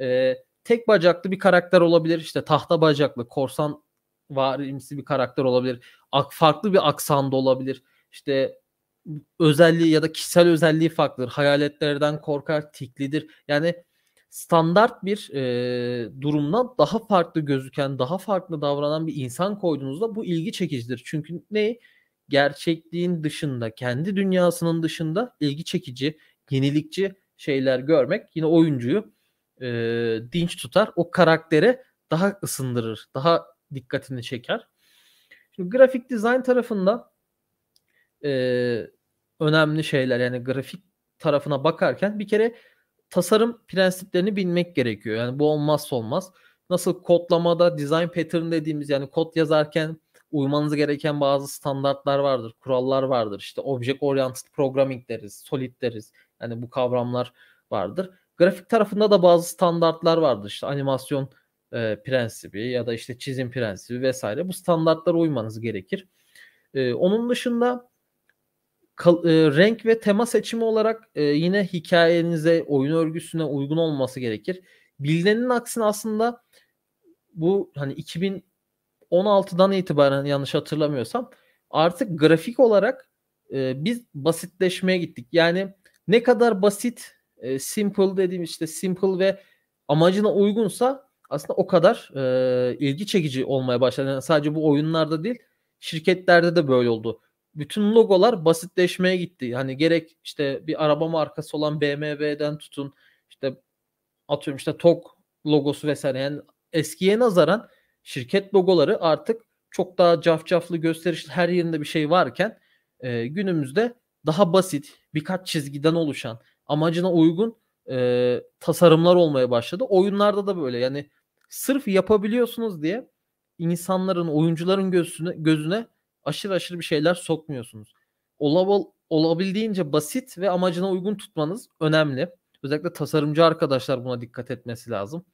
e, tek bacaklı bir karakter olabilir. İşte tahta bacaklı, korsan varimsi bir karakter olabilir. Ak, farklı bir aksanda olabilir. İşte özelliği ya da kişisel özelliği farklıdır. Hayaletlerden korkar, tiklidir. Yani standart bir e, durumdan daha farklı gözüken, daha farklı davranan bir insan koyduğunuzda bu ilgi çekicidir. Çünkü ne? Gerçekliğin dışında, kendi dünyasının dışında ilgi çekici, yenilikçi şeyler görmek yine oyuncuyu e, dinç tutar. O karaktere daha ısındırır, daha dikkatini çeker. Şimdi grafik dizayn tarafında e, önemli şeyler yani grafik tarafına bakarken bir kere tasarım prensiplerini bilmek gerekiyor. Yani bu olmazsa olmaz. Nasıl kodlamada design pattern dediğimiz yani kod yazarken uymanız gereken bazı standartlar vardır, kurallar vardır. İşte object oriented programming deriz, solid deriz. Yani bu kavramlar vardır. Grafik tarafında da bazı standartlar vardı İşte animasyon e, prensibi ya da işte çizim prensibi vesaire. Bu standartlara uymanız gerekir. E, onun dışında kal, e, renk ve tema seçimi olarak e, yine hikayenize, oyun örgüsüne uygun olması gerekir. Bilinenin aksine aslında bu hani 2016'dan itibaren yanlış hatırlamıyorsam artık grafik olarak e, biz basitleşmeye gittik. Yani ne kadar basit e, simple dediğim işte simple ve amacına uygunsa aslında o kadar e, ilgi çekici olmaya başladı. Yani sadece bu oyunlarda değil şirketlerde de böyle oldu. Bütün logolar basitleşmeye gitti. Hani gerek işte bir araba markası olan BMW'den tutun işte atıyorum işte TOK logosu vesaire yani eskiye nazaran şirket logoları artık çok daha cafcaflı gösterişli her yerinde bir şey varken e, günümüzde daha basit birkaç çizgiden oluşan amacına uygun e, tasarımlar olmaya başladı. Oyunlarda da böyle yani sırf yapabiliyorsunuz diye insanların, oyuncuların gözüne, gözüne aşırı aşırı bir şeyler sokmuyorsunuz. Olab olabildiğince basit ve amacına uygun tutmanız önemli. Özellikle tasarımcı arkadaşlar buna dikkat etmesi lazım.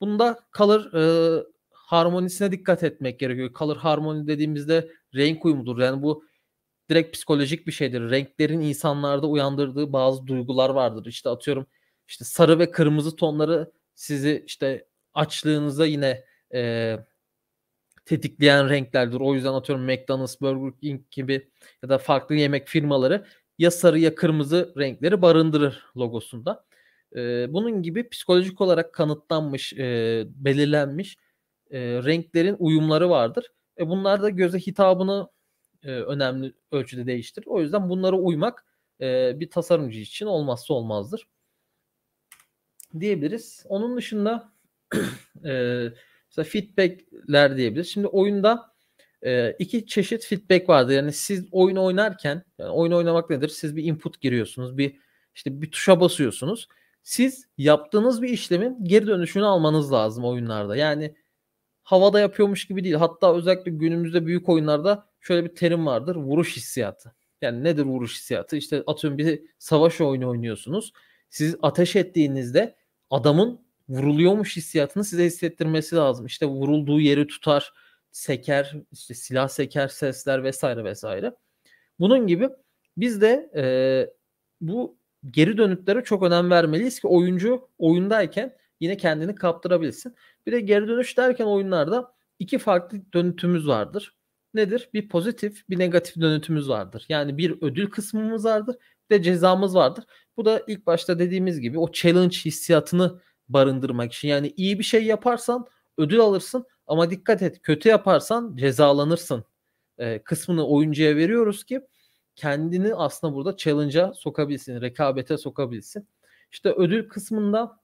Bunda kalır e, harmonisine dikkat etmek gerekiyor. Kalır harmoni dediğimizde renk uyumudur. Yani bu direkt psikolojik bir şeydir. Renklerin insanlarda uyandırdığı bazı duygular vardır. İşte atıyorum işte sarı ve kırmızı tonları sizi işte açlığınıza yine e, tetikleyen renklerdir. O yüzden atıyorum McDonald's, Burger King gibi ya da farklı yemek firmaları ya sarı ya kırmızı renkleri barındırır logosunda. E, bunun gibi psikolojik olarak kanıtlanmış, e, belirlenmiş e, renklerin uyumları vardır. E, bunlar da göze hitabını e, önemli ölçüde değiştir. O yüzden bunlara uymak e, bir tasarımcı için olmazsa olmazdır diyebiliriz. Onun dışında e, mesela feedbackler diyebiliriz. Şimdi oyunda e, iki çeşit feedback vardır. Yani siz oyun oynarken, yani oyun oynamak nedir? Siz bir input giriyorsunuz, bir işte bir tuşa basıyorsunuz. Siz yaptığınız bir işlemin geri dönüşünü almanız lazım oyunlarda. Yani havada yapıyormuş gibi değil. Hatta özellikle günümüzde büyük oyunlarda şöyle bir terim vardır. Vuruş hissiyatı. Yani nedir vuruş hissiyatı? İşte atıyorum bir savaş oyunu oynuyorsunuz. Siz ateş ettiğinizde adamın vuruluyormuş hissiyatını size hissettirmesi lazım. İşte vurulduğu yeri tutar, seker, işte silah seker sesler vesaire vesaire. Bunun gibi biz de e, bu geri dönütlere çok önem vermeliyiz ki oyuncu oyundayken yine kendini kaptırabilsin. Bir de geri dönüş derken oyunlarda iki farklı dönütümüz vardır. Nedir? Bir pozitif, bir negatif dönütümüz vardır. Yani bir ödül kısmımız vardır, ve cezamız vardır. Bu da ilk başta dediğimiz gibi o challenge hissiyatını barındırmak için. Yani iyi bir şey yaparsan ödül alırsın ama dikkat et kötü yaparsan cezalanırsın e, kısmını oyuncuya veriyoruz ki kendini aslında burada challenge'a sokabilsin, rekabete sokabilsin. İşte ödül kısmında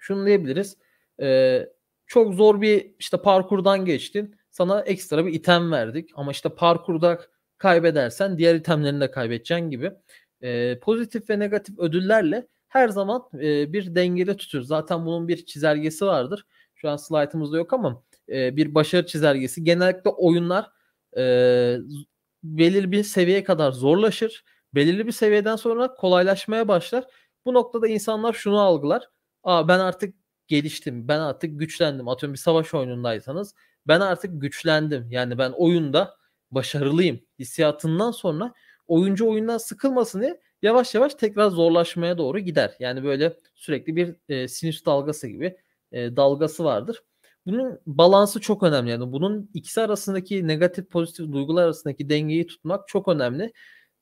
şunu diyebiliriz e, çok zor bir işte parkurdan geçtin. Sana ekstra bir item verdik. Ama işte parkurda kaybedersen diğer itemlerini de kaybedeceğin gibi. E, pozitif ve negatif ödüllerle her zaman e, bir dengede tutur. Zaten bunun bir çizelgesi vardır. Şu an slaytımızda yok ama e, bir başarı çizelgesi. Genellikle oyunlar e, belirli bir seviyeye kadar zorlaşır. Belirli bir seviyeden sonra kolaylaşmaya başlar. Bu noktada insanlar şunu algılar. Aa ben artık geliştim. Ben artık güçlendim. Atıyorum bir savaş oyunundaysanız ben artık güçlendim. Yani ben oyunda başarılıyım hissiyatından sonra oyuncu oyundan sıkılmasın diye yavaş yavaş tekrar zorlaşmaya doğru gider. Yani böyle sürekli bir e, sinüs dalgası gibi e, dalgası vardır. Bunun balansı çok önemli. Yani bunun ikisi arasındaki negatif pozitif duygular arasındaki dengeyi tutmak çok önemli.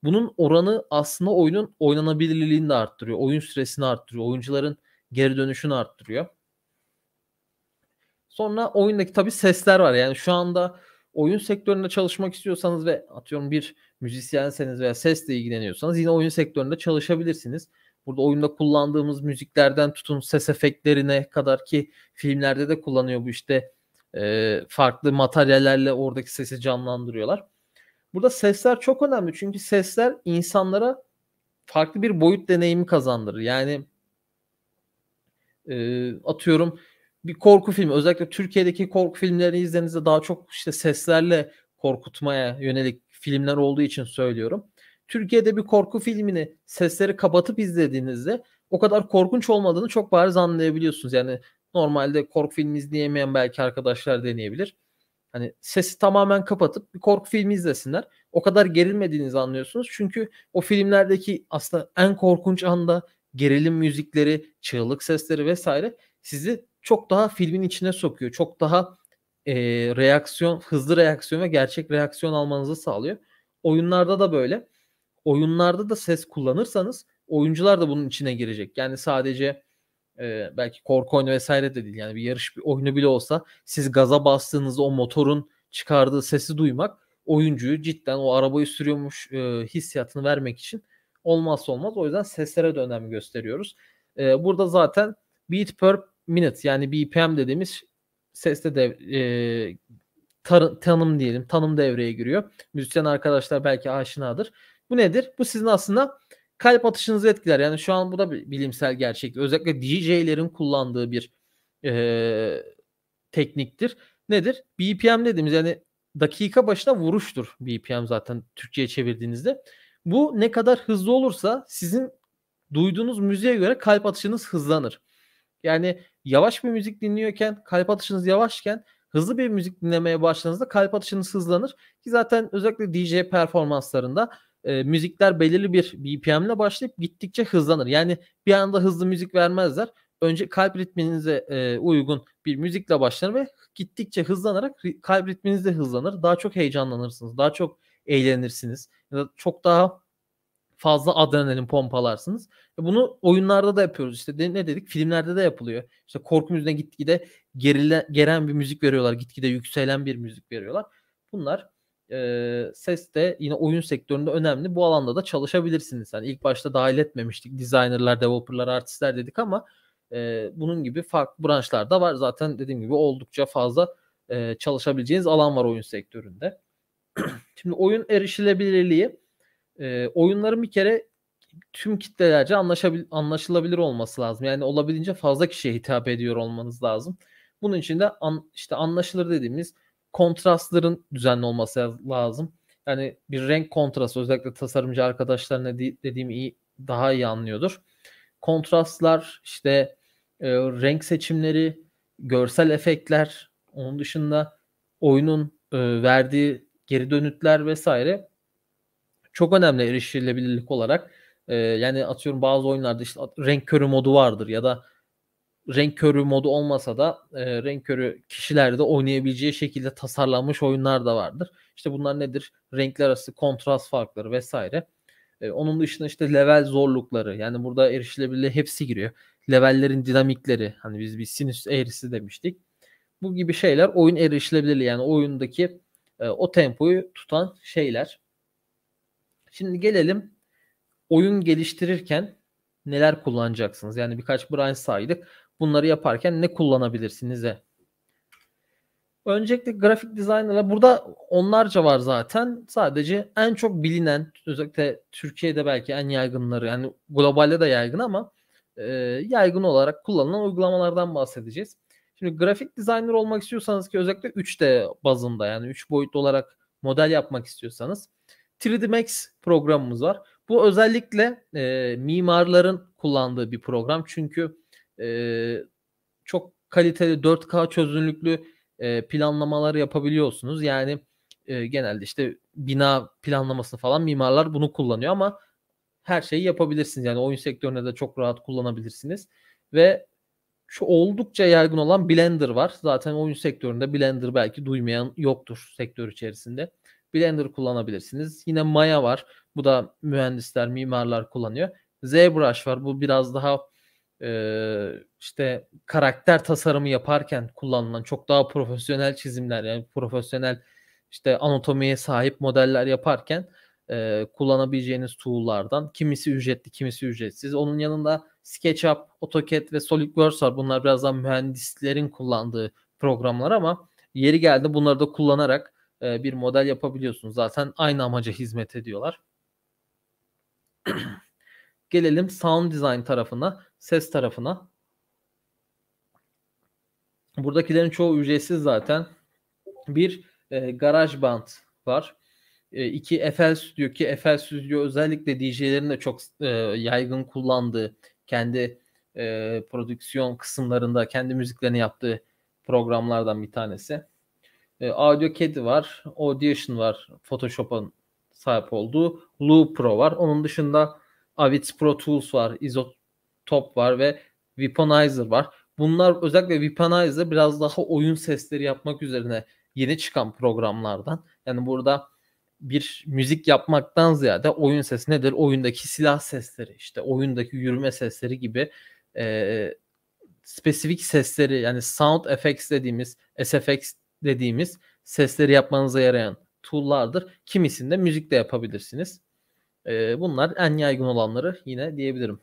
Bunun oranı aslında oyunun oynanabilirliğini de arttırıyor. Oyun süresini arttırıyor. Oyuncuların geri dönüşünü arttırıyor. Sonra oyundaki tabii sesler var. Yani şu anda oyun sektöründe çalışmak istiyorsanız ve atıyorum bir müzisyenseniz veya sesle ilgileniyorsanız yine oyun sektöründe çalışabilirsiniz. Burada oyunda kullandığımız müziklerden tutun ses efektlerine kadar ki filmlerde de kullanıyor bu işte e, farklı materyallerle oradaki sesi canlandırıyorlar. Burada sesler çok önemli çünkü sesler insanlara farklı bir boyut deneyimi kazandırır. Yani e, atıyorum bir korku filmi özellikle Türkiye'deki korku filmlerini izlediğinizde daha çok işte seslerle korkutmaya yönelik filmler olduğu için söylüyorum. Türkiye'de bir korku filmini sesleri kapatıp izlediğinizde o kadar korkunç olmadığını çok bariz anlayabiliyorsunuz. Yani normalde korku filmi izleyemeyen belki arkadaşlar deneyebilir. Hani sesi tamamen kapatıp bir korku filmi izlesinler. O kadar gerilmediğinizi anlıyorsunuz. Çünkü o filmlerdeki aslında en korkunç anda gerilim müzikleri, çığlık sesleri vesaire sizi çok daha filmin içine sokuyor. Çok daha e, reaksiyon, hızlı reaksiyon ve gerçek reaksiyon almanızı sağlıyor. Oyunlarda da böyle. Oyunlarda da ses kullanırsanız oyuncular da bunun içine girecek. Yani sadece e, belki korku oyunu vesaire de değil. Yani bir yarış bir oyunu bile olsa siz gaza bastığınızda o motorun çıkardığı sesi duymak oyuncuyu cidden o arabayı sürüyormuş e, hissiyatını vermek için olmazsa olmaz. O yüzden seslere de önem gösteriyoruz. E, burada zaten Beat Perp minute yani BPM dediğimiz seste de e, tar- tanım diyelim. Tanım devreye giriyor. Müzisyen arkadaşlar belki aşinadır. Bu nedir? Bu sizin aslında kalp atışınızı etkiler. Yani şu an bu da bir bilimsel gerçek. Özellikle DJ'lerin kullandığı bir e, tekniktir. Nedir? BPM dediğimiz yani dakika başına vuruştur BPM zaten Türkçe'ye çevirdiğinizde. Bu ne kadar hızlı olursa sizin duyduğunuz müziğe göre kalp atışınız hızlanır. Yani yavaş bir müzik dinliyorken kalp atışınız yavaşken hızlı bir müzik dinlemeye başladığınızda kalp atışınız hızlanır. Ki zaten özellikle DJ performanslarında e, müzikler belirli bir BPM ile başlayıp gittikçe hızlanır. Yani bir anda hızlı müzik vermezler. Önce kalp ritminize e, uygun bir müzikle başlar ve gittikçe hızlanarak kalp ritminiz de hızlanır. Daha çok heyecanlanırsınız. Daha çok eğlenirsiniz. Ya da çok daha fazla adrenalin pompalarsınız. E, bunu oyunlarda da yapıyoruz işte ne dedik filmlerde de yapılıyor. İşte korku müziğine gitgide gerile, geren bir müzik veriyorlar gitgide yükselen bir müzik veriyorlar. Bunlar e, ses de yine oyun sektöründe önemli. Bu alanda da çalışabilirsiniz. Yani ilk başta dahil etmemiştik designerlar, developerlar, artistler dedik ama e, bunun gibi farklı branşlar da var. Zaten dediğim gibi oldukça fazla e, çalışabileceğiniz alan var oyun sektöründe. Şimdi oyun erişilebilirliği e, oyunların bir kere tüm kitlelerce anlaşabil, anlaşılabilir olması lazım. Yani olabildiğince fazla kişiye hitap ediyor olmanız lazım. Bunun için de an, işte anlaşılır dediğimiz kontrastların düzenli olması lazım. Yani bir renk kontrastı özellikle tasarımcı arkadaşlarına dediğim iyi daha iyi anlıyordur. Kontrastlar işte e, renk seçimleri, görsel efektler, onun dışında oyunun e, verdiği geri dönütler vesaire çok önemli erişilebilirlik olarak. E, yani atıyorum bazı oyunlarda işte renk körü modu vardır ya da renk körü modu olmasa da e, renk körü kişilerde oynayabileceği şekilde tasarlanmış oyunlar da vardır. İşte bunlar nedir? Renkler arası kontrast farkları vesaire. E, onun dışında işte level zorlukları yani burada erişilebilirliği hepsi giriyor. Levellerin dinamikleri hani biz bir sinüs eğrisi demiştik. Bu gibi şeyler oyun erişilebilirliği yani oyundaki e, o tempoyu tutan şeyler. Şimdi gelelim oyun geliştirirken neler kullanacaksınız? Yani birkaç branş saydık. Bunları yaparken ne kullanabilirsinize? Öncelikle grafik dizaynerla burada onlarca var zaten. Sadece en çok bilinen özellikle Türkiye'de belki en yaygınları yani globalde de yaygın ama e, yaygın olarak kullanılan uygulamalardan bahsedeceğiz. Şimdi grafik designer olmak istiyorsanız ki özellikle 3D bazında yani 3 boyutlu olarak model yapmak istiyorsanız 3D Max programımız var. Bu özellikle e, mimarların kullandığı bir program. Çünkü e, çok kaliteli 4K çözünürlüklü e, planlamaları yapabiliyorsunuz. Yani e, genelde işte bina planlamasını falan mimarlar bunu kullanıyor ama her şeyi yapabilirsiniz. Yani oyun sektöründe de çok rahat kullanabilirsiniz. Ve şu oldukça yaygın olan Blender var. Zaten oyun sektöründe Blender belki duymayan yoktur sektör içerisinde. Blender kullanabilirsiniz. Yine Maya var. Bu da mühendisler, mimarlar kullanıyor. ZBrush var. Bu biraz daha e, işte karakter tasarımı yaparken kullanılan çok daha profesyonel çizimler yani profesyonel işte anatomiye sahip modeller yaparken e, kullanabileceğiniz tool'lardan. Kimisi ücretli, kimisi ücretsiz. Onun yanında SketchUp, AutoCAD ve SolidWorks var. Bunlar biraz daha mühendislerin kullandığı programlar ama yeri geldi bunları da kullanarak e, bir model yapabiliyorsunuz. Zaten aynı amaca hizmet ediyorlar. Gelelim sound design tarafına, ses tarafına. Buradakilerin çoğu ücretsiz zaten. Bir e, garaj band var. E, iki FL Studio ki FL Studio özellikle DJ'lerin de çok e, yaygın kullandığı kendi e, prodüksiyon kısımlarında kendi müziklerini yaptığı programlardan bir tanesi. E, Audio Caddy var. Audition var. Photoshop'un sahip olduğu. Loop Pro var. Onun dışında Avid Pro Tools var. Isotop var ve Weaponizer var. Bunlar özellikle Weaponizer biraz daha oyun sesleri yapmak üzerine yeni çıkan programlardan. Yani burada bir müzik yapmaktan ziyade oyun sesi nedir? Oyundaki silah sesleri işte oyundaki yürüme sesleri gibi e, spesifik sesleri yani sound effects dediğimiz SFX dediğimiz sesleri yapmanıza yarayan tool'lardır. müzik de yapabilirsiniz. E, bunlar en yaygın olanları yine diyebilirim.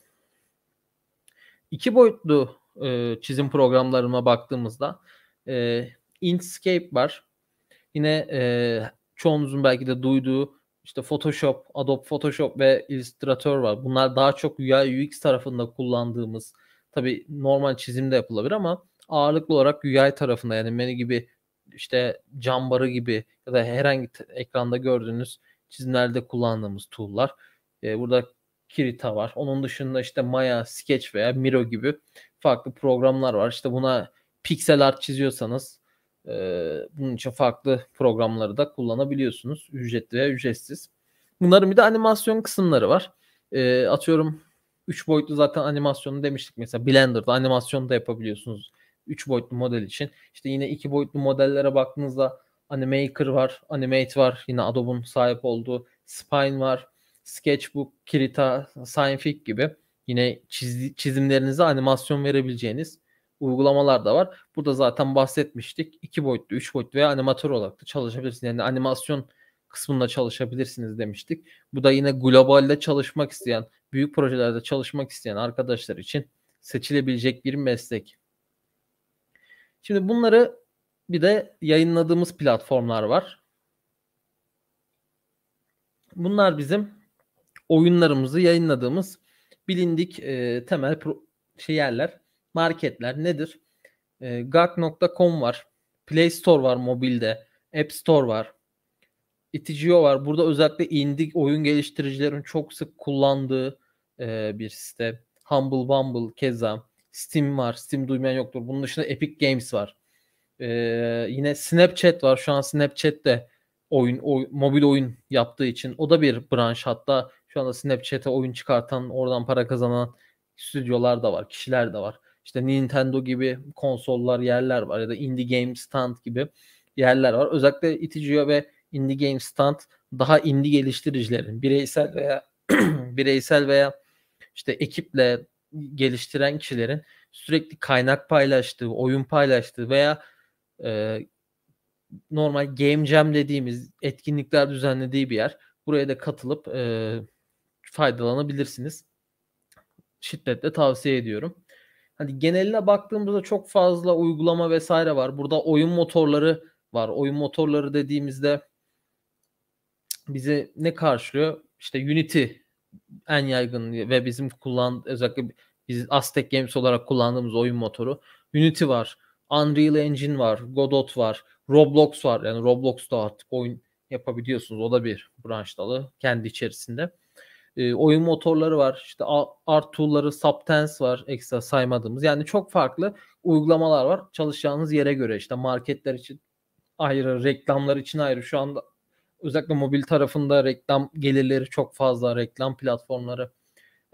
İki boyutlu e, çizim programlarına baktığımızda e, Inkscape var. Yine e, çoğunuzun belki de duyduğu işte Photoshop, Adobe Photoshop ve Illustrator var. Bunlar daha çok UI UX tarafında kullandığımız tabi normal çizimde yapılabilir ama ağırlıklı olarak UI tarafında yani menü gibi işte cam gibi ya da herhangi ekranda gördüğünüz çizimlerde kullandığımız tool'lar. E, burada Kirita var. Onun dışında işte Maya, Sketch veya Miro gibi farklı programlar var. İşte buna piksel art çiziyorsanız e, bunun için farklı programları da kullanabiliyorsunuz. Ücretli veya ücretsiz. Bunların bir de animasyon kısımları var. E, atıyorum 3 boyutlu zaten animasyonu demiştik mesela Blender'da animasyon da yapabiliyorsunuz. 3 boyutlu model için. İşte yine 2 boyutlu modellere baktığınızda Animaker var, Animate var. Yine Adobe'un sahip olduğu Spine var. Sketchbook, Krita, Scientific gibi yine çiz, çizimlerinize animasyon verebileceğiniz uygulamalar da var. Burada zaten bahsetmiştik. 2 boyutlu, 3 boyutlu veya animatör olarak da çalışabilirsiniz. Yani animasyon kısmında çalışabilirsiniz demiştik. Bu da yine globalde çalışmak isteyen, büyük projelerde çalışmak isteyen arkadaşlar için seçilebilecek bir meslek. Şimdi bunları bir de yayınladığımız platformlar var. Bunlar bizim oyunlarımızı yayınladığımız bilindik e, temel pro- şey yerler, marketler nedir? E, GAG.com var, Play Store var mobilde, App Store var, Itch.io var. Burada özellikle indik oyun geliştiricilerin çok sık kullandığı e, bir site. Humble Bumble, Keza. Steam var. Steam duymayan yoktur. Bunun dışında Epic Games var. Ee, yine Snapchat var. Şu an Snapchat de oyun, oy, mobil oyun yaptığı için o da bir branş. Hatta şu anda Snapchat'e oyun çıkartan, oradan para kazanan stüdyolar da var, kişiler de var. İşte Nintendo gibi konsollar, yerler var ya da indie game stand gibi yerler var. Özellikle Itigio ve indie game stand daha indie geliştiricilerin bireysel veya bireysel veya işte ekiple geliştiren kişilerin sürekli kaynak paylaştığı, oyun paylaştığı veya e, normal game jam dediğimiz etkinlikler düzenlediği bir yer. Buraya da katılıp e, faydalanabilirsiniz. Şiddetle tavsiye ediyorum. Hani geneline baktığımızda çok fazla uygulama vesaire var. Burada oyun motorları var. Oyun motorları dediğimizde bize ne karşılıyor? İşte Unity en yaygın ve bizim kullan özellikle biz Aztec Games olarak kullandığımız oyun motoru. Unity var. Unreal Engine var. Godot var. Roblox var. Yani Roblox'ta artık oyun yapabiliyorsunuz. O da bir branş dalı kendi içerisinde. E, oyun motorları var. İşte art tool'ları, Substance var ekstra saymadığımız. Yani çok farklı uygulamalar var. Çalışacağınız yere göre işte marketler için ayrı, reklamlar için ayrı. Şu anda özellikle mobil tarafında reklam gelirleri çok fazla, reklam platformları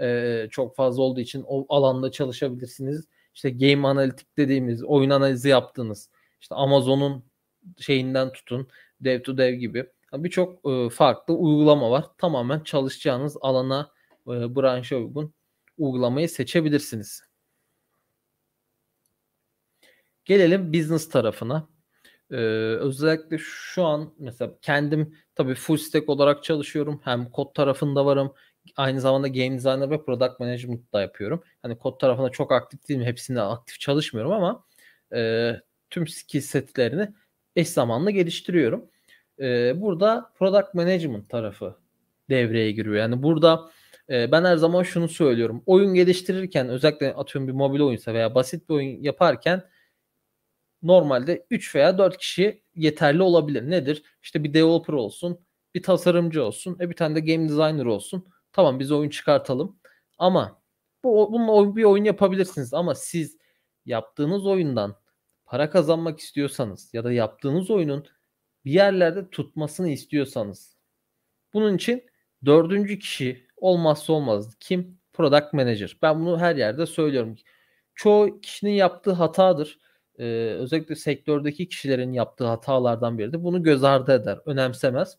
e, çok fazla olduğu için o alanda çalışabilirsiniz. İşte game analitik dediğimiz oyun analizi yaptınız. İşte Amazon'un şeyinden tutun dev to dev gibi birçok e, farklı uygulama var. Tamamen çalışacağınız alana e, branşa uygun uygulamayı seçebilirsiniz. Gelelim business tarafına. Ee, özellikle şu an mesela kendim tabii full stack olarak çalışıyorum. Hem kod tarafında varım. Aynı zamanda game designer ve product management da yapıyorum. Hani kod tarafında çok aktif değilim. Hepsinde aktif çalışmıyorum ama e, tüm skill setlerini eş zamanlı geliştiriyorum. E, burada product management tarafı devreye giriyor. Yani burada e, ben her zaman şunu söylüyorum. Oyun geliştirirken özellikle atıyorum bir mobil oyunsa veya basit bir oyun yaparken normalde 3 veya 4 kişi yeterli olabilir. Nedir? İşte bir developer olsun, bir tasarımcı olsun, e bir tane de game designer olsun. Tamam biz oyun çıkartalım. Ama bu bununla bir oyun yapabilirsiniz ama siz yaptığınız oyundan para kazanmak istiyorsanız ya da yaptığınız oyunun bir yerlerde tutmasını istiyorsanız bunun için dördüncü kişi olmazsa olmaz. Kim? Product Manager. Ben bunu her yerde söylüyorum. Çoğu kişinin yaptığı hatadır e, özellikle sektördeki kişilerin yaptığı hatalardan biri de bunu göz ardı eder, önemsemez.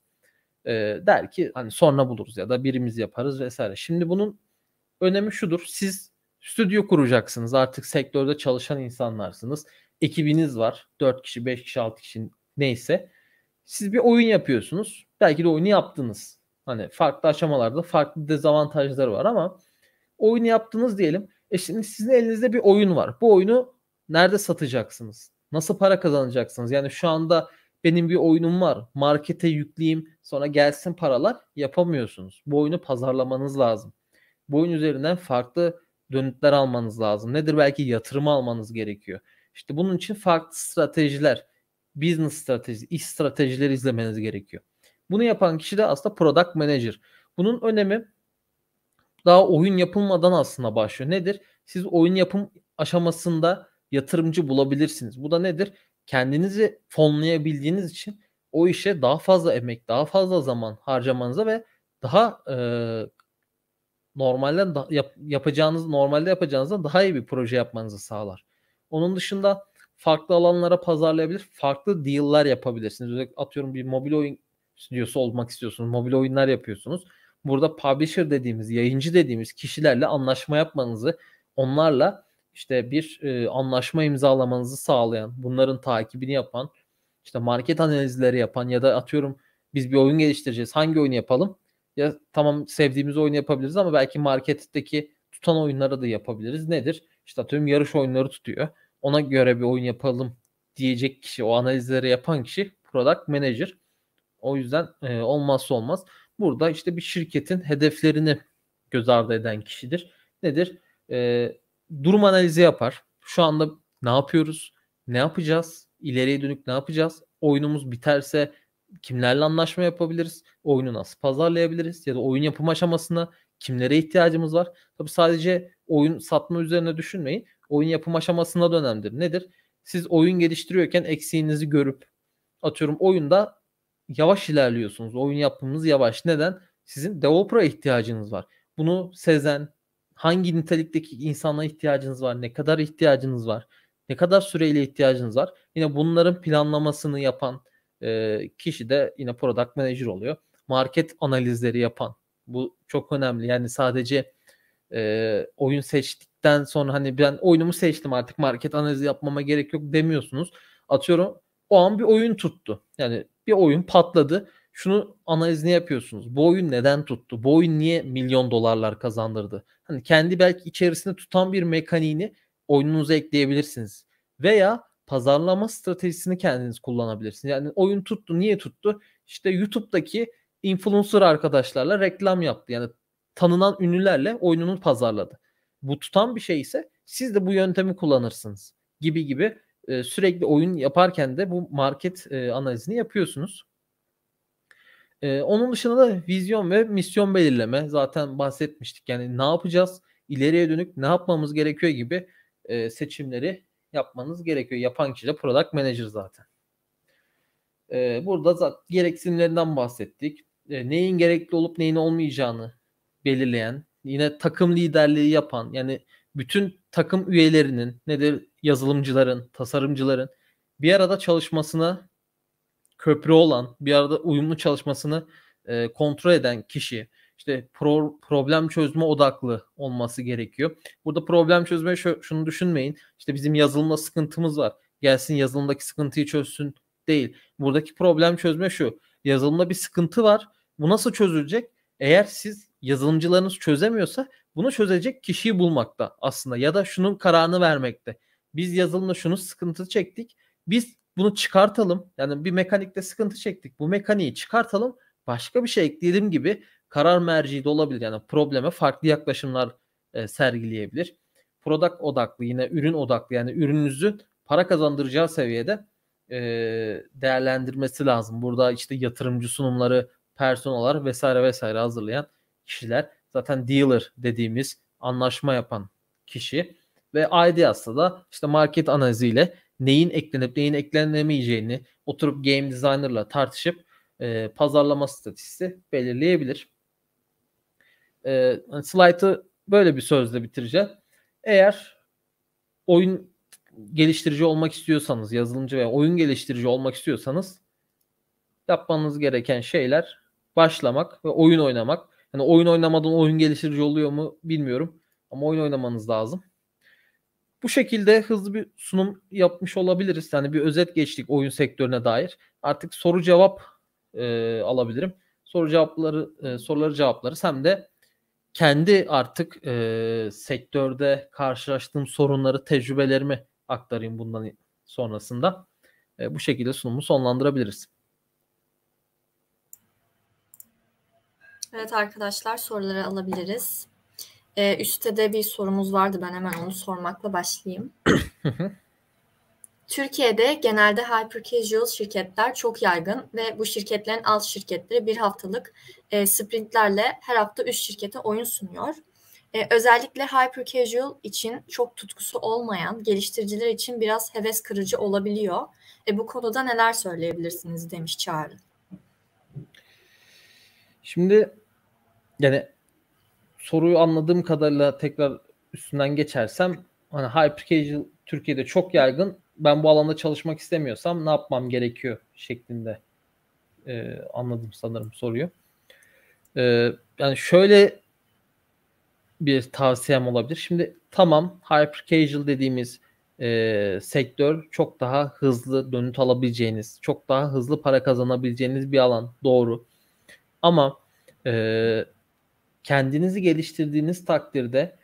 E, der ki hani sonra buluruz ya da birimiz yaparız vesaire. Şimdi bunun önemi şudur. Siz stüdyo kuracaksınız. Artık sektörde çalışan insanlarsınız. Ekibiniz var. 4 kişi, 5 kişi, 6 kişi neyse. Siz bir oyun yapıyorsunuz. Belki de oyunu yaptınız. Hani farklı aşamalarda farklı dezavantajları var ama oyunu yaptınız diyelim. E şimdi sizin elinizde bir oyun var. Bu oyunu nerede satacaksınız? Nasıl para kazanacaksınız? Yani şu anda benim bir oyunum var. Markete yükleyeyim sonra gelsin paralar yapamıyorsunuz. Bu oyunu pazarlamanız lazım. Bu oyun üzerinden farklı dönütler almanız lazım. Nedir? Belki yatırım almanız gerekiyor. İşte bunun için farklı stratejiler, business strateji, iş stratejileri izlemeniz gerekiyor. Bunu yapan kişi de aslında product manager. Bunun önemi daha oyun yapılmadan aslında başlıyor. Nedir? Siz oyun yapım aşamasında yatırımcı bulabilirsiniz. Bu da nedir? Kendinizi fonlayabildiğiniz için o işe daha fazla emek, daha fazla zaman harcamanıza ve daha e, normalden da, yap, yapacağınız normalde yapacağınızdan daha iyi bir proje yapmanızı sağlar. Onun dışında farklı alanlara pazarlayabilir, farklı deal'lar yapabilirsiniz. Özellikle atıyorum bir mobil oyun stüdyosu olmak istiyorsunuz, mobil oyunlar yapıyorsunuz. Burada publisher dediğimiz, yayıncı dediğimiz kişilerle anlaşma yapmanızı, onlarla işte bir e, anlaşma imzalamanızı sağlayan, bunların takibini yapan, işte market analizleri yapan ya da atıyorum biz bir oyun geliştireceğiz. Hangi oyunu yapalım? Ya tamam sevdiğimiz oyunu yapabiliriz ama belki marketteki tutan oyunlara da yapabiliriz. Nedir? İşte atıyorum yarış oyunları tutuyor. Ona göre bir oyun yapalım diyecek kişi, o analizleri yapan kişi product manager. O yüzden e, olmazsa olmaz. Burada işte bir şirketin hedeflerini göz ardı eden kişidir. Nedir? E, durum analizi yapar. Şu anda ne yapıyoruz? Ne yapacağız? İleriye dönük ne yapacağız? Oyunumuz biterse kimlerle anlaşma yapabiliriz? Oyunu nasıl pazarlayabiliriz? Ya da oyun yapım aşamasında kimlere ihtiyacımız var? Tabii sadece oyun satma üzerine düşünmeyin. Oyun yapım aşamasında da önemlidir. Nedir? Siz oyun geliştiriyorken eksiğinizi görüp atıyorum oyunda yavaş ilerliyorsunuz. Oyun yapımınız yavaş. Neden? Sizin developer'a ihtiyacınız var. Bunu sezen, hangi nitelikteki insanlara ihtiyacınız var, ne kadar ihtiyacınız var, ne kadar süreyle ihtiyacınız var. Yine bunların planlamasını yapan e, kişi de yine product manager oluyor. Market analizleri yapan bu çok önemli. Yani sadece e, oyun seçtikten sonra hani ben oyunumu seçtim artık market analizi yapmama gerek yok demiyorsunuz. Atıyorum o an bir oyun tuttu. Yani bir oyun patladı şunu analizini yapıyorsunuz. Bu oyun neden tuttu? Bu oyun niye milyon dolarlar kazandırdı? Hani kendi belki içerisinde tutan bir mekaniğini oyununuza ekleyebilirsiniz. Veya pazarlama stratejisini kendiniz kullanabilirsiniz. Yani oyun tuttu. Niye tuttu? İşte YouTube'daki influencer arkadaşlarla reklam yaptı. Yani tanınan ünlülerle oyununu pazarladı. Bu tutan bir şey ise siz de bu yöntemi kullanırsınız gibi gibi sürekli oyun yaparken de bu market analizini yapıyorsunuz. Ee, onun dışında da vizyon ve misyon belirleme zaten bahsetmiştik. Yani ne yapacağız, ileriye dönük ne yapmamız gerekiyor gibi e, seçimleri yapmanız gerekiyor. Yapan kişi de product manager zaten. Ee, burada zaten gereksinimlerinden bahsettik. Ee, neyin gerekli olup neyin olmayacağını belirleyen, yine takım liderliği yapan, yani bütün takım üyelerinin, nedir yazılımcıların, tasarımcıların bir arada çalışmasına köprü olan, bir arada uyumlu çalışmasını e, kontrol eden kişi işte pro, problem çözme odaklı olması gerekiyor. Burada problem çözme şunu düşünmeyin. İşte bizim yazılımda sıkıntımız var. Gelsin yazılımdaki sıkıntıyı çözsün değil. Buradaki problem çözme şu. Yazılımda bir sıkıntı var. Bu nasıl çözülecek? Eğer siz yazılımcılarınız çözemiyorsa bunu çözecek kişiyi bulmakta aslında ya da şunun kararını vermekte. Biz yazılımda şunu sıkıntı çektik. Biz bunu çıkartalım. Yani bir mekanikte sıkıntı çektik. Bu mekaniği çıkartalım. Başka bir şey ekleyelim gibi karar merci de olabilir. Yani probleme farklı yaklaşımlar e, sergileyebilir. Product odaklı yine ürün odaklı yani ürününüzü para kazandıracağı seviyede e, değerlendirmesi lazım. Burada işte yatırımcı sunumları, personalar vesaire vesaire hazırlayan kişiler. Zaten dealer dediğimiz anlaşma yapan kişi ve IDS'da da işte market analiziyle neyin eklenip neyin eklenemeyeceğini oturup game designer'la tartışıp e, pazarlama statüsü belirleyebilir. E, hani slide'ı böyle bir sözle bitireceğim. Eğer oyun geliştirici olmak istiyorsanız, yazılımcı veya oyun geliştirici olmak istiyorsanız yapmanız gereken şeyler başlamak ve oyun oynamak. Hani oyun oynamadan oyun geliştirici oluyor mu bilmiyorum ama oyun oynamanız lazım. Bu şekilde hızlı bir sunum yapmış olabiliriz. Yani bir özet geçtik oyun sektörüne dair. Artık soru cevap e, alabilirim. Soru cevapları, e, soruları cevapları hem de kendi artık e, sektörde karşılaştığım sorunları, tecrübelerimi aktarayım bundan sonrasında. E, bu şekilde sunumu sonlandırabiliriz. Evet arkadaşlar soruları alabiliriz. Ee, üstte de bir sorumuz vardı. Ben hemen onu sormakla başlayayım. Türkiye'de genelde hyper casual şirketler çok yaygın ve bu şirketlerin alt şirketleri bir haftalık e, sprintlerle her hafta üç şirkete oyun sunuyor. E, özellikle hyper casual için çok tutkusu olmayan geliştiriciler için biraz heves kırıcı olabiliyor. E, bu konuda neler söyleyebilirsiniz demiş Çağrı. Şimdi yani soruyu anladığım kadarıyla tekrar üstünden geçersem hani hyper casual Türkiye'de çok yaygın. Ben bu alanda çalışmak istemiyorsam ne yapmam gerekiyor şeklinde e, anladım sanırım soruyu. E, yani şöyle bir tavsiyem olabilir. Şimdi tamam hyper casual dediğimiz e, sektör çok daha hızlı dönüt alabileceğiniz, çok daha hızlı para kazanabileceğiniz bir alan. Doğru. Ama e, kendinizi geliştirdiğiniz takdirde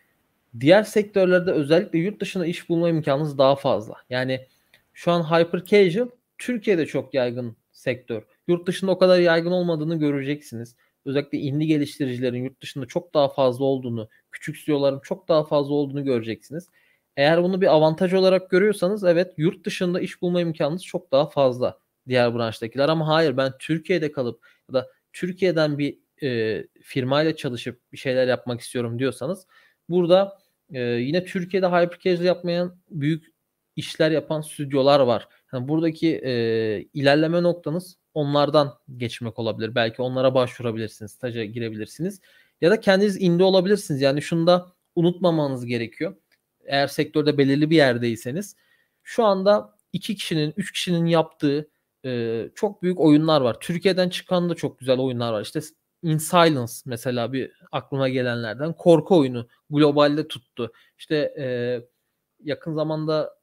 diğer sektörlerde özellikle yurt dışına iş bulma imkanınız daha fazla. Yani şu an hyper casual Türkiye'de çok yaygın sektör. Yurt dışında o kadar yaygın olmadığını göreceksiniz. Özellikle indie geliştiricilerin yurt dışında çok daha fazla olduğunu, küçük stüdyoların e çok daha fazla olduğunu göreceksiniz. Eğer bunu bir avantaj olarak görüyorsanız evet yurt dışında iş bulma imkanınız çok daha fazla diğer branştakiler ama hayır ben Türkiye'de kalıp ya da Türkiye'den bir e, firmayla çalışıp bir şeyler yapmak istiyorum diyorsanız burada e, yine Türkiye'de hypercasual yapmayan büyük işler yapan stüdyolar var. Yani buradaki e, ilerleme noktanız onlardan geçmek olabilir. Belki onlara başvurabilirsiniz, staja girebilirsiniz. Ya da kendiniz indi olabilirsiniz. Yani şunu da unutmamanız gerekiyor. Eğer sektörde belirli bir yerdeyseniz şu anda iki kişinin, üç kişinin yaptığı e, çok büyük oyunlar var. Türkiye'den çıkan da çok güzel oyunlar var. İşte In Silence mesela bir aklıma gelenlerden. Korku oyunu globalde tuttu. İşte e, yakın zamanda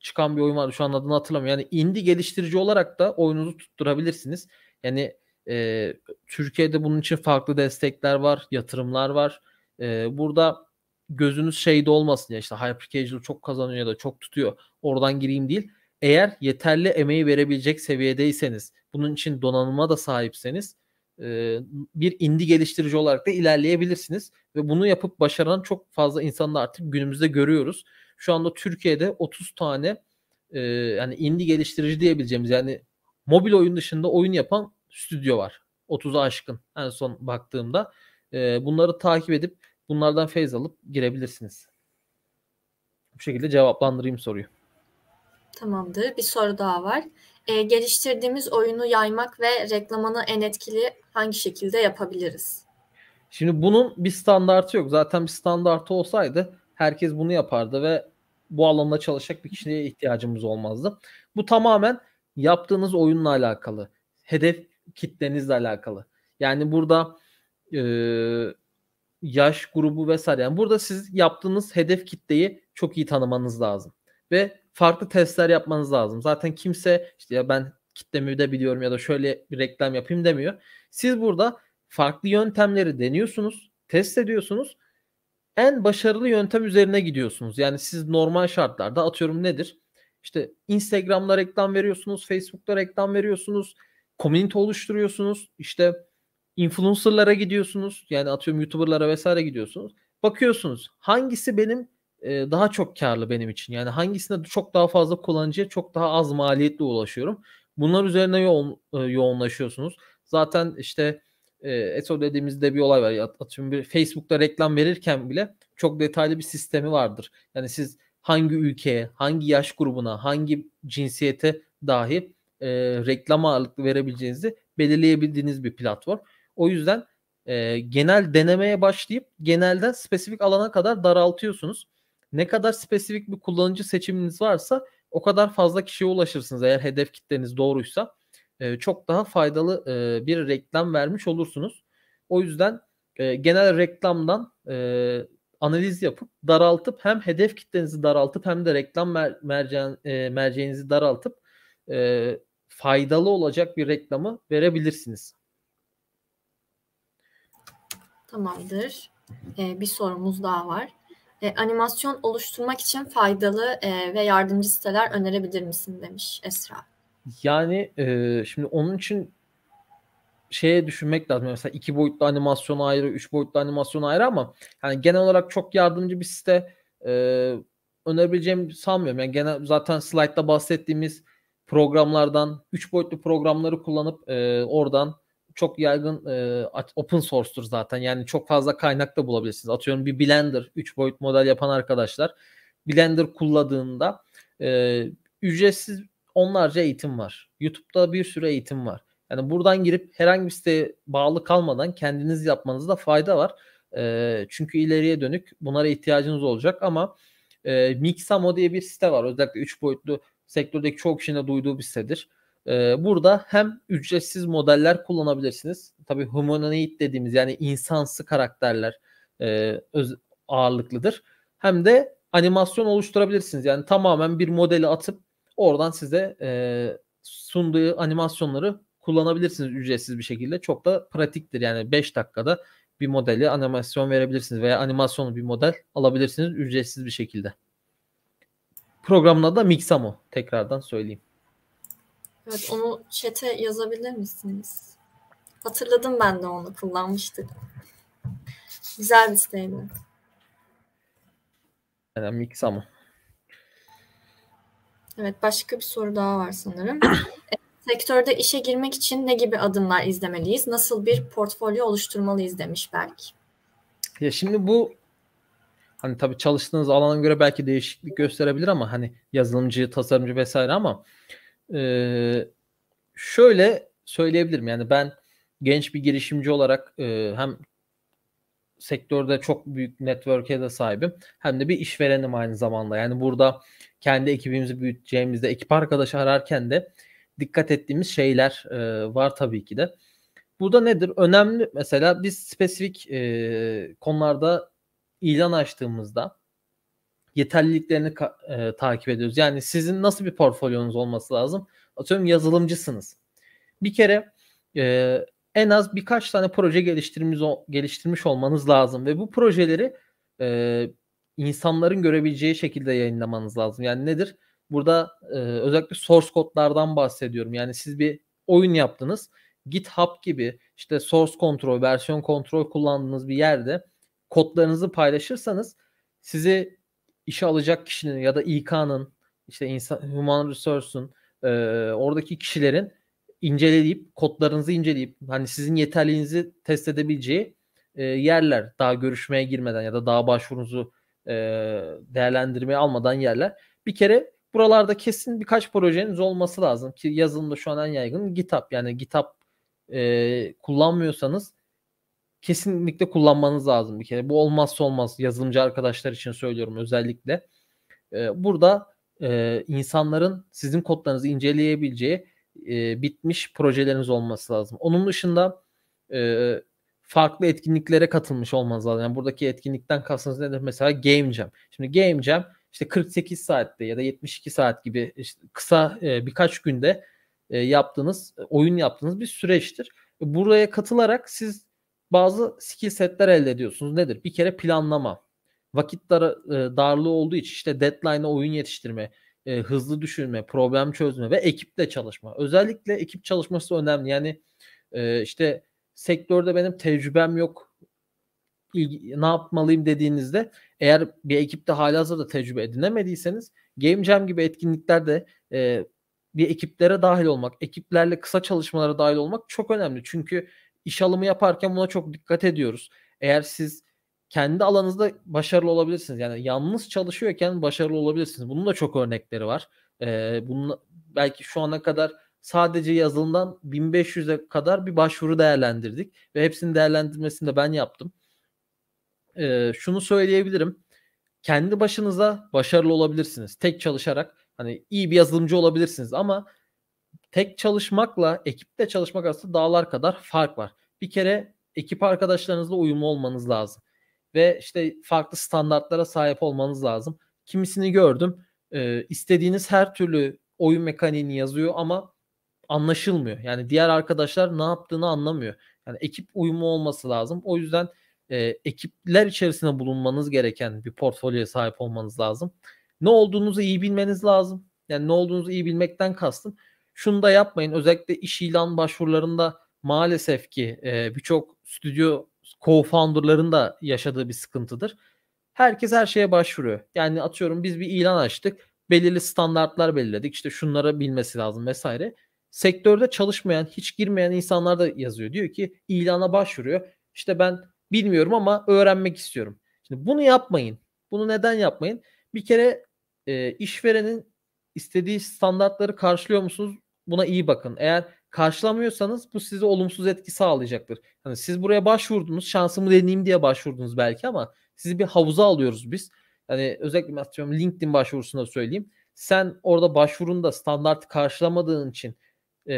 çıkan bir oyun vardı. Şu an adını hatırlamıyorum. Yani indie geliştirici olarak da oyununuzu tutturabilirsiniz. Yani e, Türkiye'de bunun için farklı destekler var, yatırımlar var. E, burada gözünüz şeyde olmasın ya işte hyper casual çok kazanıyor ya da çok tutuyor. Oradan gireyim değil. Eğer yeterli emeği verebilecek seviyedeyseniz, bunun için donanıma da sahipseniz bir indie geliştirici olarak da ilerleyebilirsiniz. Ve bunu yapıp başaran çok fazla insanı da artık günümüzde görüyoruz. Şu anda Türkiye'de 30 tane e, yani indie geliştirici diyebileceğimiz yani mobil oyun dışında oyun yapan stüdyo var. 30'a aşkın en son baktığımda. E, bunları takip edip bunlardan feyz alıp girebilirsiniz. Bu şekilde cevaplandırayım soruyu. Tamamdır. Bir soru daha var e, geliştirdiğimiz oyunu yaymak ve reklamını en etkili hangi şekilde yapabiliriz? Şimdi bunun bir standartı yok. Zaten bir standartı olsaydı herkes bunu yapardı ve bu alanda çalışacak bir kişiye ihtiyacımız olmazdı. Bu tamamen yaptığınız oyunla alakalı. Hedef kitlenizle alakalı. Yani burada e, yaş grubu vesaire. Yani burada siz yaptığınız hedef kitleyi çok iyi tanımanız lazım. Ve farklı testler yapmanız lazım. Zaten kimse işte ya ben kitlemi de biliyorum ya da şöyle bir reklam yapayım demiyor. Siz burada farklı yöntemleri deniyorsunuz, test ediyorsunuz. En başarılı yöntem üzerine gidiyorsunuz. Yani siz normal şartlarda atıyorum nedir? İşte Instagram'da reklam veriyorsunuz, Facebook'ta reklam veriyorsunuz, komünite oluşturuyorsunuz, işte influencer'lara gidiyorsunuz. Yani atıyorum YouTuber'lara vesaire gidiyorsunuz. Bakıyorsunuz hangisi benim e, daha çok karlı benim için. Yani hangisinde çok daha fazla kullanıcıya çok daha az maliyetle ulaşıyorum. Bunlar üzerine yoğun, e, yoğunlaşıyorsunuz. Zaten işte e, ESO dediğimizde bir olay var. Atıyorum bir Facebook'ta reklam verirken bile çok detaylı bir sistemi vardır. Yani siz hangi ülkeye, hangi yaş grubuna, hangi cinsiyete dahi e, reklam ağırlıklı verebileceğinizi belirleyebildiğiniz bir platform. O yüzden e, genel denemeye başlayıp genelden spesifik alana kadar daraltıyorsunuz ne kadar spesifik bir kullanıcı seçiminiz varsa o kadar fazla kişiye ulaşırsınız. Eğer hedef kitleniz doğruysa e, çok daha faydalı e, bir reklam vermiş olursunuz. O yüzden e, genel reklamdan e, analiz yapıp daraltıp hem hedef kitlenizi daraltıp hem de reklam mer- merceğin, e, merceğinizi daraltıp e, faydalı olacak bir reklamı verebilirsiniz. Tamamdır. Ee, bir sorumuz daha var e, animasyon oluşturmak için faydalı e, ve yardımcı siteler önerebilir misin demiş Esra. Yani e, şimdi onun için şeye düşünmek lazım. Mesela iki boyutlu animasyon ayrı, üç boyutlu animasyon ayrı ama yani genel olarak çok yardımcı bir site e, önerebileceğimi sanmıyorum. Yani genel zaten slaytta bahsettiğimiz programlardan üç boyutlu programları kullanıp e, oradan çok yaygın e, open source'tur zaten. Yani çok fazla kaynak da bulabilirsiniz. Atıyorum bir Blender 3 boyut model yapan arkadaşlar Blender kulladığında e, ücretsiz onlarca eğitim var. YouTube'da bir sürü eğitim var. Yani buradan girip herhangi bir siteye bağlı kalmadan kendiniz yapmanızda fayda var. E, çünkü ileriye dönük bunlara ihtiyacınız olacak ama e, Mixamo diye bir site var. Özellikle 3 boyutlu sektördeki çok kişinin duyduğu bir sitedir. Ee, burada hem ücretsiz modeller kullanabilirsiniz. Tabi humanoid dediğimiz yani insansı karakterler e, öz, ağırlıklıdır. Hem de animasyon oluşturabilirsiniz. Yani tamamen bir modeli atıp oradan size e, sunduğu animasyonları kullanabilirsiniz ücretsiz bir şekilde. Çok da pratiktir. Yani 5 dakikada bir modeli animasyon verebilirsiniz veya animasyonu bir model alabilirsiniz ücretsiz bir şekilde. Programın da Mixamo. Tekrardan söyleyeyim. Evet onu çete yazabilir misiniz? Hatırladım ben de onu kullanmıştık. Güzel bir siteydi. Yani mix ama. Evet başka bir soru daha var sanırım. E, sektörde işe girmek için ne gibi adımlar izlemeliyiz? Nasıl bir portfolyo oluşturmalıyız demiş Berk. Ya şimdi bu hani tabii çalıştığınız alana göre belki değişiklik gösterebilir ama hani yazılımcı, tasarımcı vesaire ama ee, şöyle söyleyebilirim yani ben genç bir girişimci olarak e, hem sektörde çok büyük network'e de sahibim hem de bir işverenim aynı zamanda. Yani burada kendi ekibimizi büyüteceğimizde ekip arkadaşı ararken de dikkat ettiğimiz şeyler e, var tabii ki de. Burada nedir? Önemli mesela biz spesifik e, konularda ilan açtığımızda yeterliliklerini e, takip ediyoruz. Yani sizin nasıl bir portfolyonuz olması lazım? Atıyorum yazılımcısınız. Bir kere e, en az birkaç tane proje geliştirmiş, geliştirmiş olmanız lazım ve bu projeleri e, insanların görebileceği şekilde yayınlamanız lazım. Yani nedir? Burada e, özellikle source kodlardan bahsediyorum. Yani siz bir oyun yaptınız. GitHub gibi işte source kontrol, versiyon kontrol kullandığınız bir yerde kodlarınızı paylaşırsanız sizi işe alacak kişinin ya da İK'nın işte insan, Human Resource'un e, oradaki kişilerin inceleyip kodlarınızı inceleyip hani sizin yeterliğinizi test edebileceği e, yerler daha görüşmeye girmeden ya da daha başvurunuzu e, değerlendirmeye almadan yerler. Bir kere buralarda kesin birkaç projeniz olması lazım ki yazılımda şu an en yaygın GitHub yani GitHub e, kullanmıyorsanız kesinlikle kullanmanız lazım bir kere. Bu olmazsa olmaz yazılımcı arkadaşlar için söylüyorum özellikle. Ee, burada e, insanların sizin kodlarınızı inceleyebileceği e, bitmiş projeleriniz olması lazım. Onun dışında e, farklı etkinliklere katılmış olmanız lazım. Yani buradaki etkinlikten kastınız nedir? Mesela Game Jam. Şimdi Game Jam işte 48 saatte ya da 72 saat gibi işte kısa birkaç günde yaptığınız oyun yaptığınız bir süreçtir. Buraya katılarak siz bazı skill setler elde ediyorsunuz. Nedir? Bir kere planlama. Vakit e, darlığı olduğu için işte deadline'a oyun yetiştirme, e, hızlı düşünme, problem çözme ve ekiple çalışma. Özellikle ekip çalışması önemli. Yani e, işte sektörde benim tecrübem yok ne yapmalıyım dediğinizde eğer bir ekipte hala hazırda tecrübe edinemediyseniz Game Jam gibi etkinliklerde e, bir ekiplere dahil olmak, ekiplerle kısa çalışmalara dahil olmak çok önemli. Çünkü iş alımı yaparken buna çok dikkat ediyoruz. Eğer siz kendi alanınızda başarılı olabilirsiniz. Yani yalnız çalışıyorken başarılı olabilirsiniz. Bunun da çok örnekleri var. Ee, bunun belki şu ana kadar sadece yazılımdan 1500'e kadar bir başvuru değerlendirdik ve hepsinin değerlendirmesini de ben yaptım. Ee, şunu söyleyebilirim. Kendi başınıza başarılı olabilirsiniz. Tek çalışarak hani iyi bir yazılımcı olabilirsiniz ama tek çalışmakla ekipte çalışmak arasında dağlar kadar fark var. Bir kere ekip arkadaşlarınızla uyumlu olmanız lazım. Ve işte farklı standartlara sahip olmanız lazım. Kimisini gördüm. E, istediğiniz her türlü oyun mekaniğini yazıyor ama anlaşılmıyor. Yani diğer arkadaşlar ne yaptığını anlamıyor. Yani ekip uyumu olması lazım. O yüzden e, ekipler içerisinde bulunmanız gereken bir portfolyoya sahip olmanız lazım. Ne olduğunuzu iyi bilmeniz lazım. Yani ne olduğunuzu iyi bilmekten kastım şunu da yapmayın. Özellikle iş ilan başvurularında maalesef ki e, birçok stüdyo co-founder'ların da yaşadığı bir sıkıntıdır. Herkes her şeye başvuruyor. Yani atıyorum biz bir ilan açtık. Belirli standartlar belirledik. İşte şunlara bilmesi lazım vesaire. Sektörde çalışmayan, hiç girmeyen insanlar da yazıyor. Diyor ki ilana başvuruyor. İşte ben bilmiyorum ama öğrenmek istiyorum. Şimdi bunu yapmayın. Bunu neden yapmayın? Bir kere e, işverenin istediği standartları karşılıyor musunuz? Buna iyi bakın. Eğer karşılamıyorsanız bu size olumsuz etki sağlayacaktır. Hani siz buraya başvurdunuz, şansımı deneyeyim diye başvurdunuz belki ama sizi bir havuza alıyoruz biz. yani özellikle atıyorum LinkedIn başvurusunda söyleyeyim. Sen orada başvurunda standart karşılamadığın için e,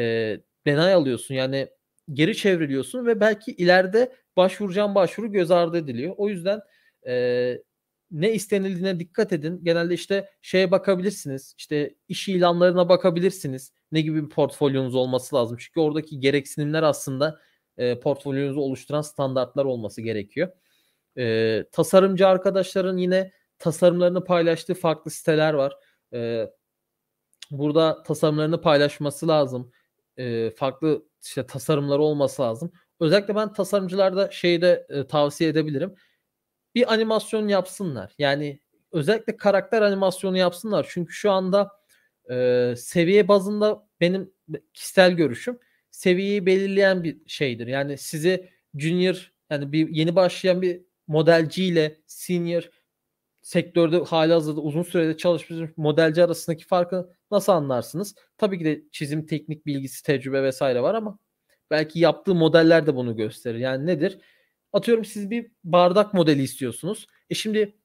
denay alıyorsun. Yani geri çevriliyorsun ve belki ileride başvuracağın başvuru göz ardı ediliyor. O yüzden e, ne istenildiğine dikkat edin. Genelde işte şeye bakabilirsiniz. İşte iş ilanlarına bakabilirsiniz. Ne gibi bir portfolyonuz olması lazım. Çünkü oradaki gereksinimler aslında e, portfolyonuzu oluşturan standartlar olması gerekiyor. E, tasarımcı arkadaşların yine tasarımlarını paylaştığı farklı siteler var. E, burada tasarımlarını paylaşması lazım. E, farklı işte tasarımları olması lazım. Özellikle ben tasarımcılarda şeyi de e, tavsiye edebilirim bir animasyon yapsınlar. Yani özellikle karakter animasyonu yapsınlar. Çünkü şu anda e, seviye bazında benim kişisel görüşüm seviyeyi belirleyen bir şeydir. Yani sizi junior yani bir yeni başlayan bir modelci ile senior sektörde hali hazırda uzun sürede çalışmış modelci arasındaki farkı nasıl anlarsınız? Tabii ki de çizim teknik bilgisi, tecrübe vesaire var ama belki yaptığı modeller de bunu gösterir. Yani nedir? Atıyorum siz bir bardak modeli istiyorsunuz. E şimdi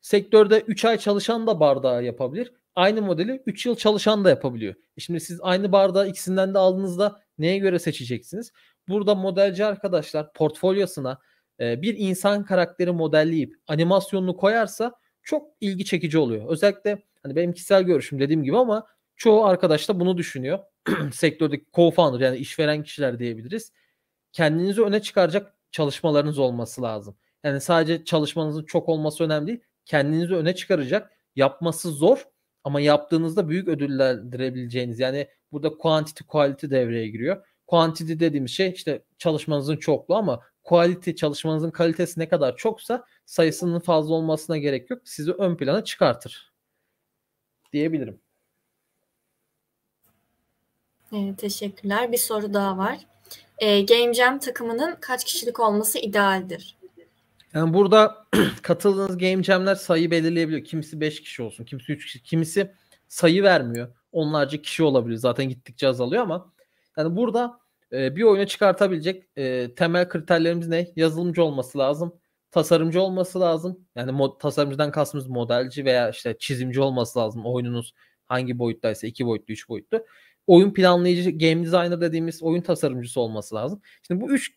sektörde 3 ay çalışan da bardağı yapabilir. Aynı modeli 3 yıl çalışan da yapabiliyor. E şimdi siz aynı bardağı ikisinden de aldığınızda neye göre seçeceksiniz? Burada modelci arkadaşlar portfolyosuna e, bir insan karakteri modelleyip animasyonunu koyarsa çok ilgi çekici oluyor. Özellikle hani benim kişisel görüşüm dediğim gibi ama çoğu arkadaş da bunu düşünüyor. Sektördeki co-founder yani işveren kişiler diyebiliriz. Kendinizi öne çıkaracak çalışmalarınız olması lazım. Yani sadece çalışmanızın çok olması önemli değil. Kendinizi öne çıkaracak. Yapması zor ama yaptığınızda büyük ödüllendirebileceğiniz yani burada quantity quality devreye giriyor. Quantity dediğimiz şey işte çalışmanızın çokluğu ama quality çalışmanızın kalitesi ne kadar çoksa sayısının fazla olmasına gerek yok. Sizi ön plana çıkartır diyebilirim. teşekkürler. Bir soru daha var e, Game Jam takımının kaç kişilik olması idealdir? Yani burada katıldığınız Game Jam'ler sayı belirleyebiliyor. Kimisi 5 kişi olsun, kimisi 3 kişi, kimisi sayı vermiyor. Onlarca kişi olabilir. Zaten gittikçe azalıyor ama yani burada e, bir oyunu çıkartabilecek e, temel kriterlerimiz ne? Yazılımcı olması lazım. Tasarımcı olması lazım. Yani mod, tasarımcıdan kastımız modelci veya işte çizimci olması lazım. Oyununuz hangi boyuttaysa iki boyutlu, üç boyutlu oyun planlayıcı, game designer dediğimiz oyun tasarımcısı olması lazım. Şimdi bu üç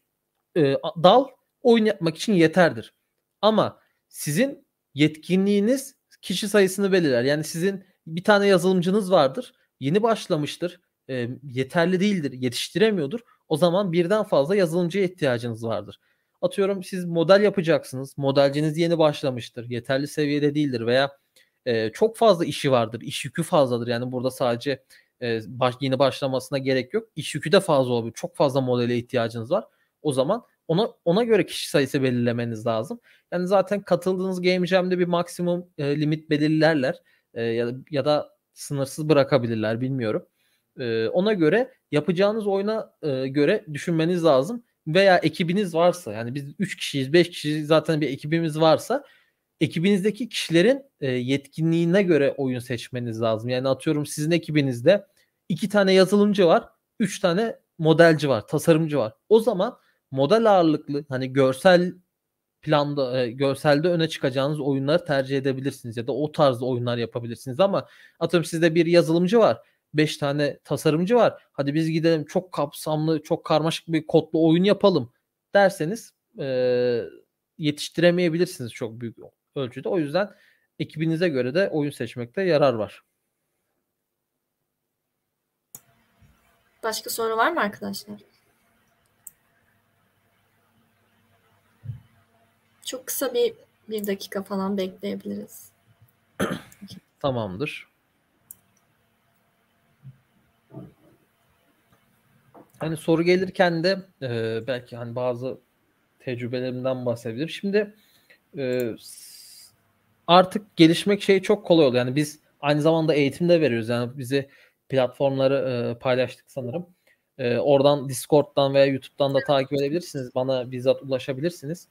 e, dal oyun yapmak için yeterdir. Ama sizin yetkinliğiniz kişi sayısını belirler. Yani sizin bir tane yazılımcınız vardır. Yeni başlamıştır. E, yeterli değildir. Yetiştiremiyordur. O zaman birden fazla yazılımcıya ihtiyacınız vardır. Atıyorum siz model yapacaksınız. Modelciniz yeni başlamıştır. Yeterli seviyede değildir veya e, çok fazla işi vardır. iş yükü fazladır. Yani burada sadece e, baş, yeni başlamasına gerek yok. İş yükü de fazla olabilir. Çok fazla modele ihtiyacınız var. O zaman ona ona göre kişi sayısı belirlemeniz lazım. Yani zaten katıldığınız game jam'de bir maksimum e, limit belirlerler e, ya da, ya da sınırsız bırakabilirler bilmiyorum. E, ona göre yapacağınız oyuna e, göre düşünmeniz lazım veya ekibiniz varsa yani biz 3 kişiyiz 5 kişiyiz zaten bir ekibimiz varsa ekibinizdeki kişilerin e, yetkinliğine göre oyun seçmeniz lazım. Yani atıyorum sizin ekibinizde iki tane yazılımcı var, üç tane modelci var, tasarımcı var. O zaman model ağırlıklı hani görsel planda e, görselde öne çıkacağınız oyunları tercih edebilirsiniz ya da o tarzda oyunlar yapabilirsiniz ama atıyorum sizde bir yazılımcı var. beş tane tasarımcı var. Hadi biz gidelim çok kapsamlı, çok karmaşık bir kodlu oyun yapalım derseniz e, yetiştiremeyebilirsiniz çok büyük ölçüde. O yüzden ekibinize göre de oyun seçmekte yarar var. Başka soru var mı arkadaşlar? Çok kısa bir bir dakika falan bekleyebiliriz. Tamamdır. Hani soru gelirken de e, belki hani bazı tecrübelerimden bahsedebilirim. Şimdi e, artık gelişmek şey çok kolay oluyor. Yani biz aynı zamanda eğitim de veriyoruz. Yani bizi platformları e, paylaştık sanırım. E, oradan Discord'dan veya YouTube'dan da takip edebilirsiniz. Bana bizzat ulaşabilirsiniz.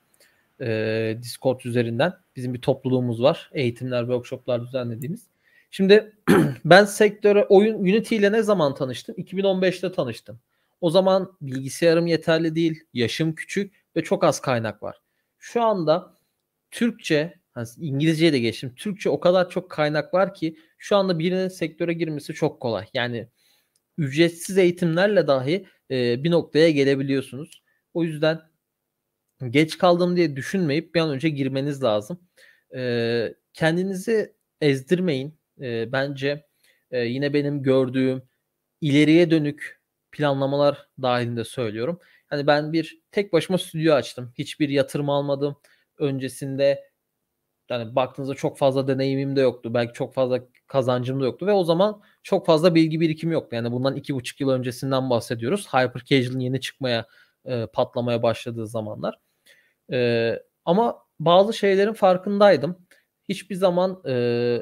E, Discord üzerinden. Bizim bir topluluğumuz var. Eğitimler, workshoplar düzenlediğimiz. Şimdi ben sektöre oyun Unity ile ne zaman tanıştım? 2015'te tanıştım. O zaman bilgisayarım yeterli değil, yaşım küçük ve çok az kaynak var. Şu anda Türkçe hani İngilizceye de geçtim. Türkçe o kadar çok kaynak var ki şu anda birinin sektöre girmesi çok kolay. Yani ücretsiz eğitimlerle dahi e, bir noktaya gelebiliyorsunuz. O yüzden geç kaldım diye düşünmeyip bir an önce girmeniz lazım. E, kendinizi ezdirmeyin. E, bence e, yine benim gördüğüm ileriye dönük planlamalar dahilinde söylüyorum. Yani ben bir tek başıma stüdyo açtım. Hiçbir yatırım almadım. Öncesinde yani baktığınızda çok fazla deneyimim de yoktu. Belki çok fazla kazancım da yoktu ve o zaman çok fazla bilgi birikimi yoktu. Yani bundan iki buçuk yıl öncesinden bahsediyoruz. Hyper Casual'ın yeni çıkmaya e, patlamaya başladığı zamanlar. E, ama bazı şeylerin farkındaydım. Hiçbir zaman e,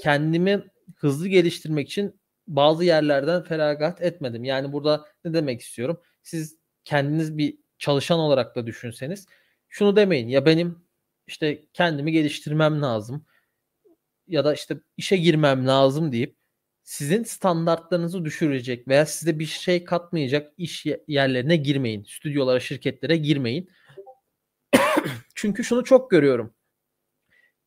kendimi hızlı geliştirmek için bazı yerlerden feragat etmedim. Yani burada ne demek istiyorum? Siz kendiniz bir çalışan olarak da düşünseniz şunu demeyin ya benim işte kendimi geliştirmem lazım ya da işte işe girmem lazım deyip sizin standartlarınızı düşürecek veya size bir şey katmayacak iş yerlerine girmeyin. Stüdyolara, şirketlere girmeyin. Çünkü şunu çok görüyorum.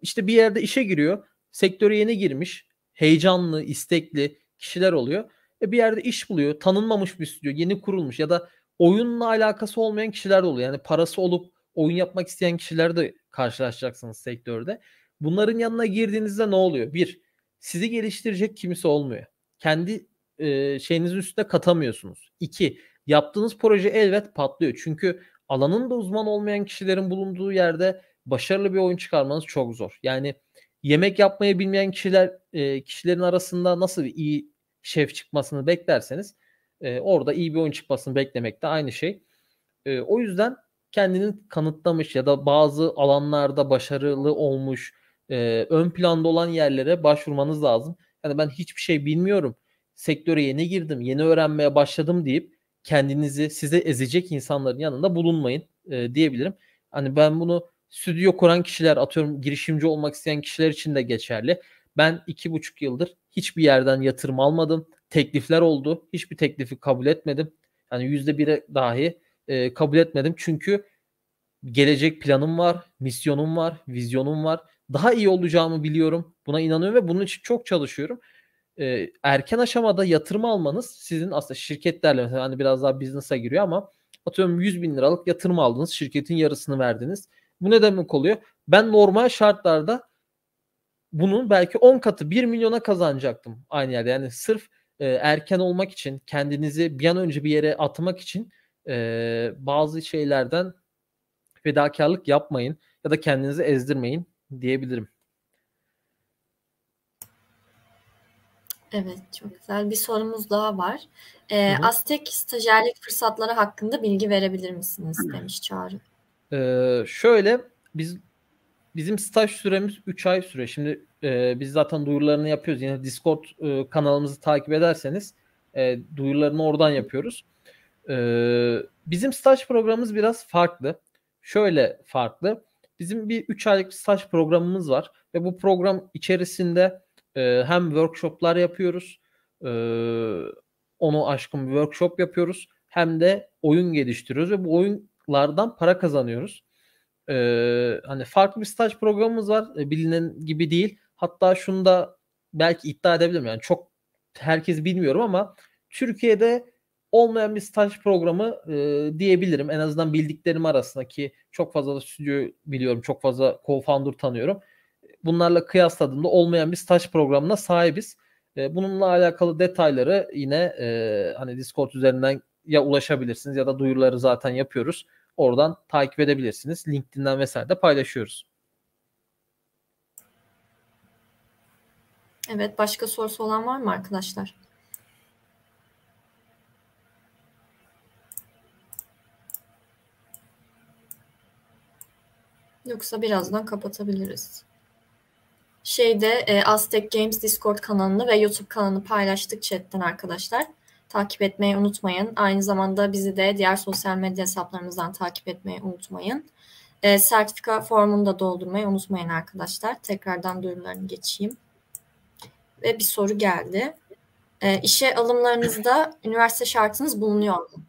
İşte bir yerde işe giriyor. Sektöre yeni girmiş. Heyecanlı, istekli kişiler oluyor. E bir yerde iş buluyor. Tanınmamış bir stüdyo. Yeni kurulmuş ya da oyunla alakası olmayan kişiler de oluyor. Yani parası olup oyun yapmak isteyen kişiler de karşılaşacaksınız sektörde. Bunların yanına girdiğinizde ne oluyor? Bir, sizi geliştirecek kimse olmuyor. Kendi e, şeyinizin üstüne katamıyorsunuz. İki, yaptığınız proje elbet patlıyor. Çünkü alanın da uzman olmayan kişilerin bulunduğu yerde başarılı bir oyun çıkarmanız çok zor. Yani yemek yapmayı bilmeyen kişiler e, kişilerin arasında nasıl bir iyi şef çıkmasını beklerseniz e, orada iyi bir oyun çıkmasını beklemek de aynı şey. E, o yüzden kendini kanıtlamış ya da bazı alanlarda başarılı olmuş e, ön planda olan yerlere başvurmanız lazım. Yani ben hiçbir şey bilmiyorum. Sektöre yeni girdim, yeni öğrenmeye başladım deyip kendinizi size ezecek insanların yanında bulunmayın e, diyebilirim. Hani ben bunu stüdyo kuran kişiler atıyorum girişimci olmak isteyen kişiler için de geçerli. Ben iki buçuk yıldır hiçbir yerden yatırım almadım. Teklifler oldu. Hiçbir teklifi kabul etmedim. Yani yüzde bire dahi e, kabul etmedim. Çünkü gelecek planım var, misyonum var, vizyonum var. Daha iyi olacağımı biliyorum. Buna inanıyorum ve bunun için çok çalışıyorum. E, erken aşamada yatırım almanız sizin aslında şirketlerle mesela hani biraz daha business'a giriyor ama atıyorum 100 bin liralık yatırım aldınız. Şirketin yarısını verdiniz. Bu ne demek oluyor? Ben normal şartlarda bunun belki 10 katı 1 milyona kazanacaktım aynı yerde. Yani sırf e, erken olmak için kendinizi bir an önce bir yere atmak için e, bazı şeylerden fedakarlık yapmayın ya da kendinizi ezdirmeyin diyebilirim. Evet çok güzel. Bir sorumuz daha var. Ee, hı hı. Aztek stajyerlik fırsatları hakkında bilgi verebilir misiniz hı. demiş Çağrı. Ee, şöyle biz bizim staj süremiz 3 ay süre. Şimdi e, biz zaten duyurularını yapıyoruz. Yine Discord e, kanalımızı takip ederseniz e, duyurularını oradan yapıyoruz. Ee, bizim staj programımız biraz farklı. Şöyle farklı. Bizim bir 3 aylık staj programımız var ve bu program içerisinde e, hem workshoplar yapıyoruz. E, onu aşkın bir workshop yapıyoruz. Hem de oyun geliştiriyoruz ve bu oyunlardan para kazanıyoruz. E, hani farklı bir staj programımız var. E, bilinen gibi değil. Hatta şunu da belki iddia edebilirim. Yani çok herkes bilmiyorum ama Türkiye'de olmayan bir staj programı e, diyebilirim. En azından bildiklerim arasında ki çok fazla da stüdyo biliyorum. Çok fazla co-founder tanıyorum. Bunlarla kıyasladığımda olmayan bir staj programına sahibiz. E, bununla alakalı detayları yine e, hani Discord üzerinden ya ulaşabilirsiniz ya da duyuruları zaten yapıyoruz. Oradan takip edebilirsiniz. LinkedIn'den vesaire de paylaşıyoruz. Evet başka sorusu olan var mı arkadaşlar? Yoksa birazdan kapatabiliriz. Şeyde e, Aztec Games Discord kanalını ve YouTube kanalını paylaştık chatten arkadaşlar. Takip etmeyi unutmayın. Aynı zamanda bizi de diğer sosyal medya hesaplarımızdan takip etmeyi unutmayın. E, sertifika formunu da doldurmayı unutmayın arkadaşlar. Tekrardan duyurularını geçeyim. Ve bir soru geldi. E, işe alımlarınızda üniversite şartınız bulunuyor mu?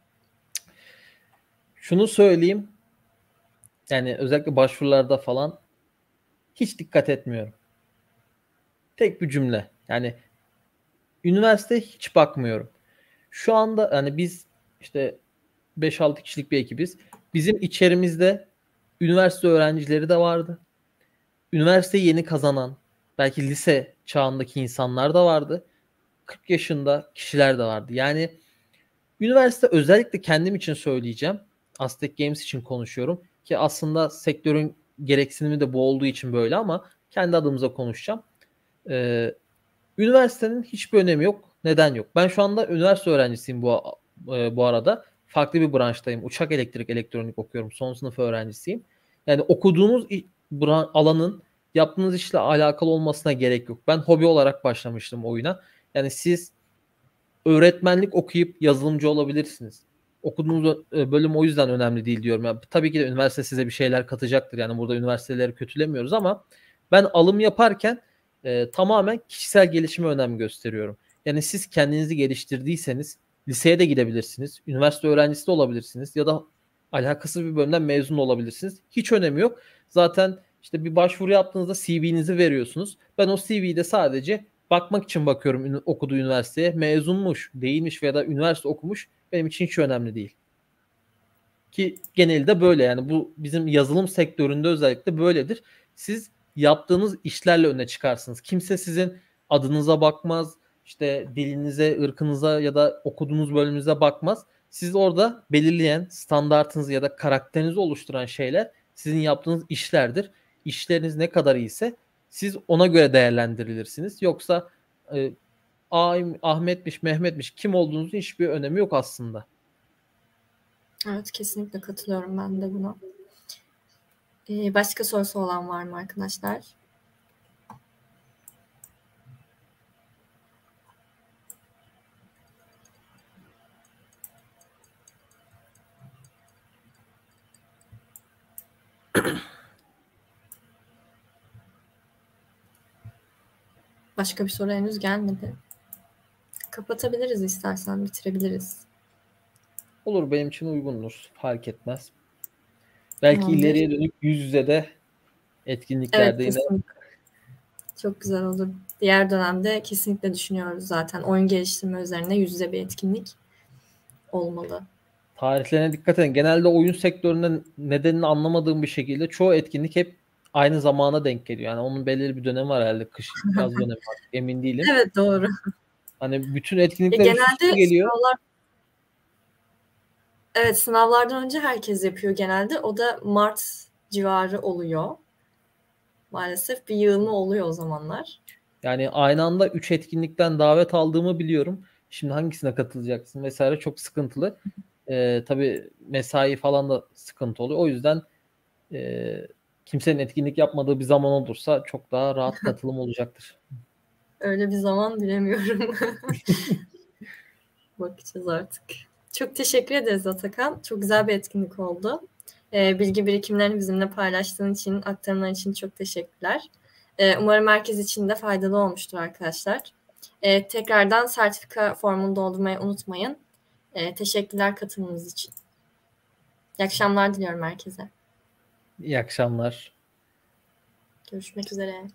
Şunu söyleyeyim. Yani özellikle başvurularda falan hiç dikkat etmiyorum. Tek bir cümle. Yani üniversite hiç bakmıyorum. Şu anda yani biz işte 5-6 kişilik bir ekibiz. Bizim içerimizde üniversite öğrencileri de vardı. Üniversiteyi yeni kazanan, belki lise çağındaki insanlar da vardı. 40 yaşında kişiler de vardı. Yani üniversite özellikle kendim için söyleyeceğim. Aztec Games için konuşuyorum ki aslında sektörün gereksinimi de bu olduğu için böyle ama kendi adımıza konuşacağım. Ee, üniversitenin hiçbir önemi yok. Neden yok? Ben şu anda üniversite öğrencisiyim bu e, bu arada. Farklı bir branştayım. Uçak elektrik elektronik okuyorum. Son sınıf öğrencisiyim. Yani okuduğunuz alanın yaptığınız işle alakalı olmasına gerek yok. Ben hobi olarak başlamıştım oyuna. Yani siz öğretmenlik okuyup yazılımcı olabilirsiniz okuduğunuz e, bölüm o yüzden önemli değil diyorum. Yani tabii ki de üniversite size bir şeyler katacaktır. Yani burada üniversiteleri kötülemiyoruz ama ben alım yaparken e, tamamen kişisel gelişime önem gösteriyorum. Yani siz kendinizi geliştirdiyseniz liseye de gidebilirsiniz. Üniversite öğrencisi de olabilirsiniz ya da alakasız bir bölümden mezun olabilirsiniz. Hiç önemi yok. Zaten işte bir başvuru yaptığınızda CV'nizi veriyorsunuz. Ben o CV'de sadece bakmak için bakıyorum okuduğu üniversiteye. Mezunmuş, değilmiş veya da üniversite okumuş benim için hiç önemli değil. Ki genelde böyle yani bu bizim yazılım sektöründe özellikle böyledir. Siz yaptığınız işlerle öne çıkarsınız. Kimse sizin adınıza bakmaz, işte dilinize, ırkınıza ya da okuduğunuz bölümünüze bakmaz. Siz orada belirleyen standartınızı ya da karakterinizi oluşturan şeyler sizin yaptığınız işlerdir. İşleriniz ne kadar iyiyse siz ona göre değerlendirilirsiniz. Yoksa e, Ahmet'miş, Mehmet'miş kim olduğunuzun hiçbir önemi yok aslında. Evet kesinlikle katılıyorum ben de buna. Ee, başka sorusu olan var mı arkadaşlar? Başka bir soru henüz gelmedi. Kapatabiliriz istersen, bitirebiliriz. Olur benim için uygundur. Fark etmez. Belki Tamamdır. ileriye dönük yüz yüze de etkinliklerde evet, yine. Çok güzel olur. Diğer dönemde kesinlikle düşünüyoruz zaten. Oyun geliştirme üzerine yüz yüze bir etkinlik olmalı. Tarihlerine dikkat edin. Genelde oyun sektöründe nedenini anlamadığım bir şekilde çoğu etkinlik hep aynı zamana denk geliyor. Yani onun belirli bir dönemi var herhalde. Kış, yaz dönemi var. Emin değilim. evet doğru. Hani bütün etkinlikler ya, genelde geliyor. Sınavlar... Evet sınavlardan önce herkes yapıyor genelde. O da Mart civarı oluyor. Maalesef bir yığılma oluyor o zamanlar. Yani aynı anda 3 etkinlikten davet aldığımı biliyorum. Şimdi hangisine katılacaksın vesaire çok sıkıntılı. Ee, tabii mesai falan da sıkıntı oluyor. O yüzden e, kimsenin etkinlik yapmadığı bir zaman olursa çok daha rahat katılım olacaktır. Öyle bir zaman bilemiyorum. Bakacağız artık. Çok teşekkür ederiz Atakan. Çok güzel bir etkinlik oldu. E, bilgi birikimlerini bizimle paylaştığın için, aktarımlar için çok teşekkürler. E, umarım herkes için de faydalı olmuştur arkadaşlar. E, tekrardan sertifika formunu doldurmayı unutmayın. E, teşekkürler katılımınız için. İyi akşamlar diliyorum herkese. İyi akşamlar. Görüşmek üzere.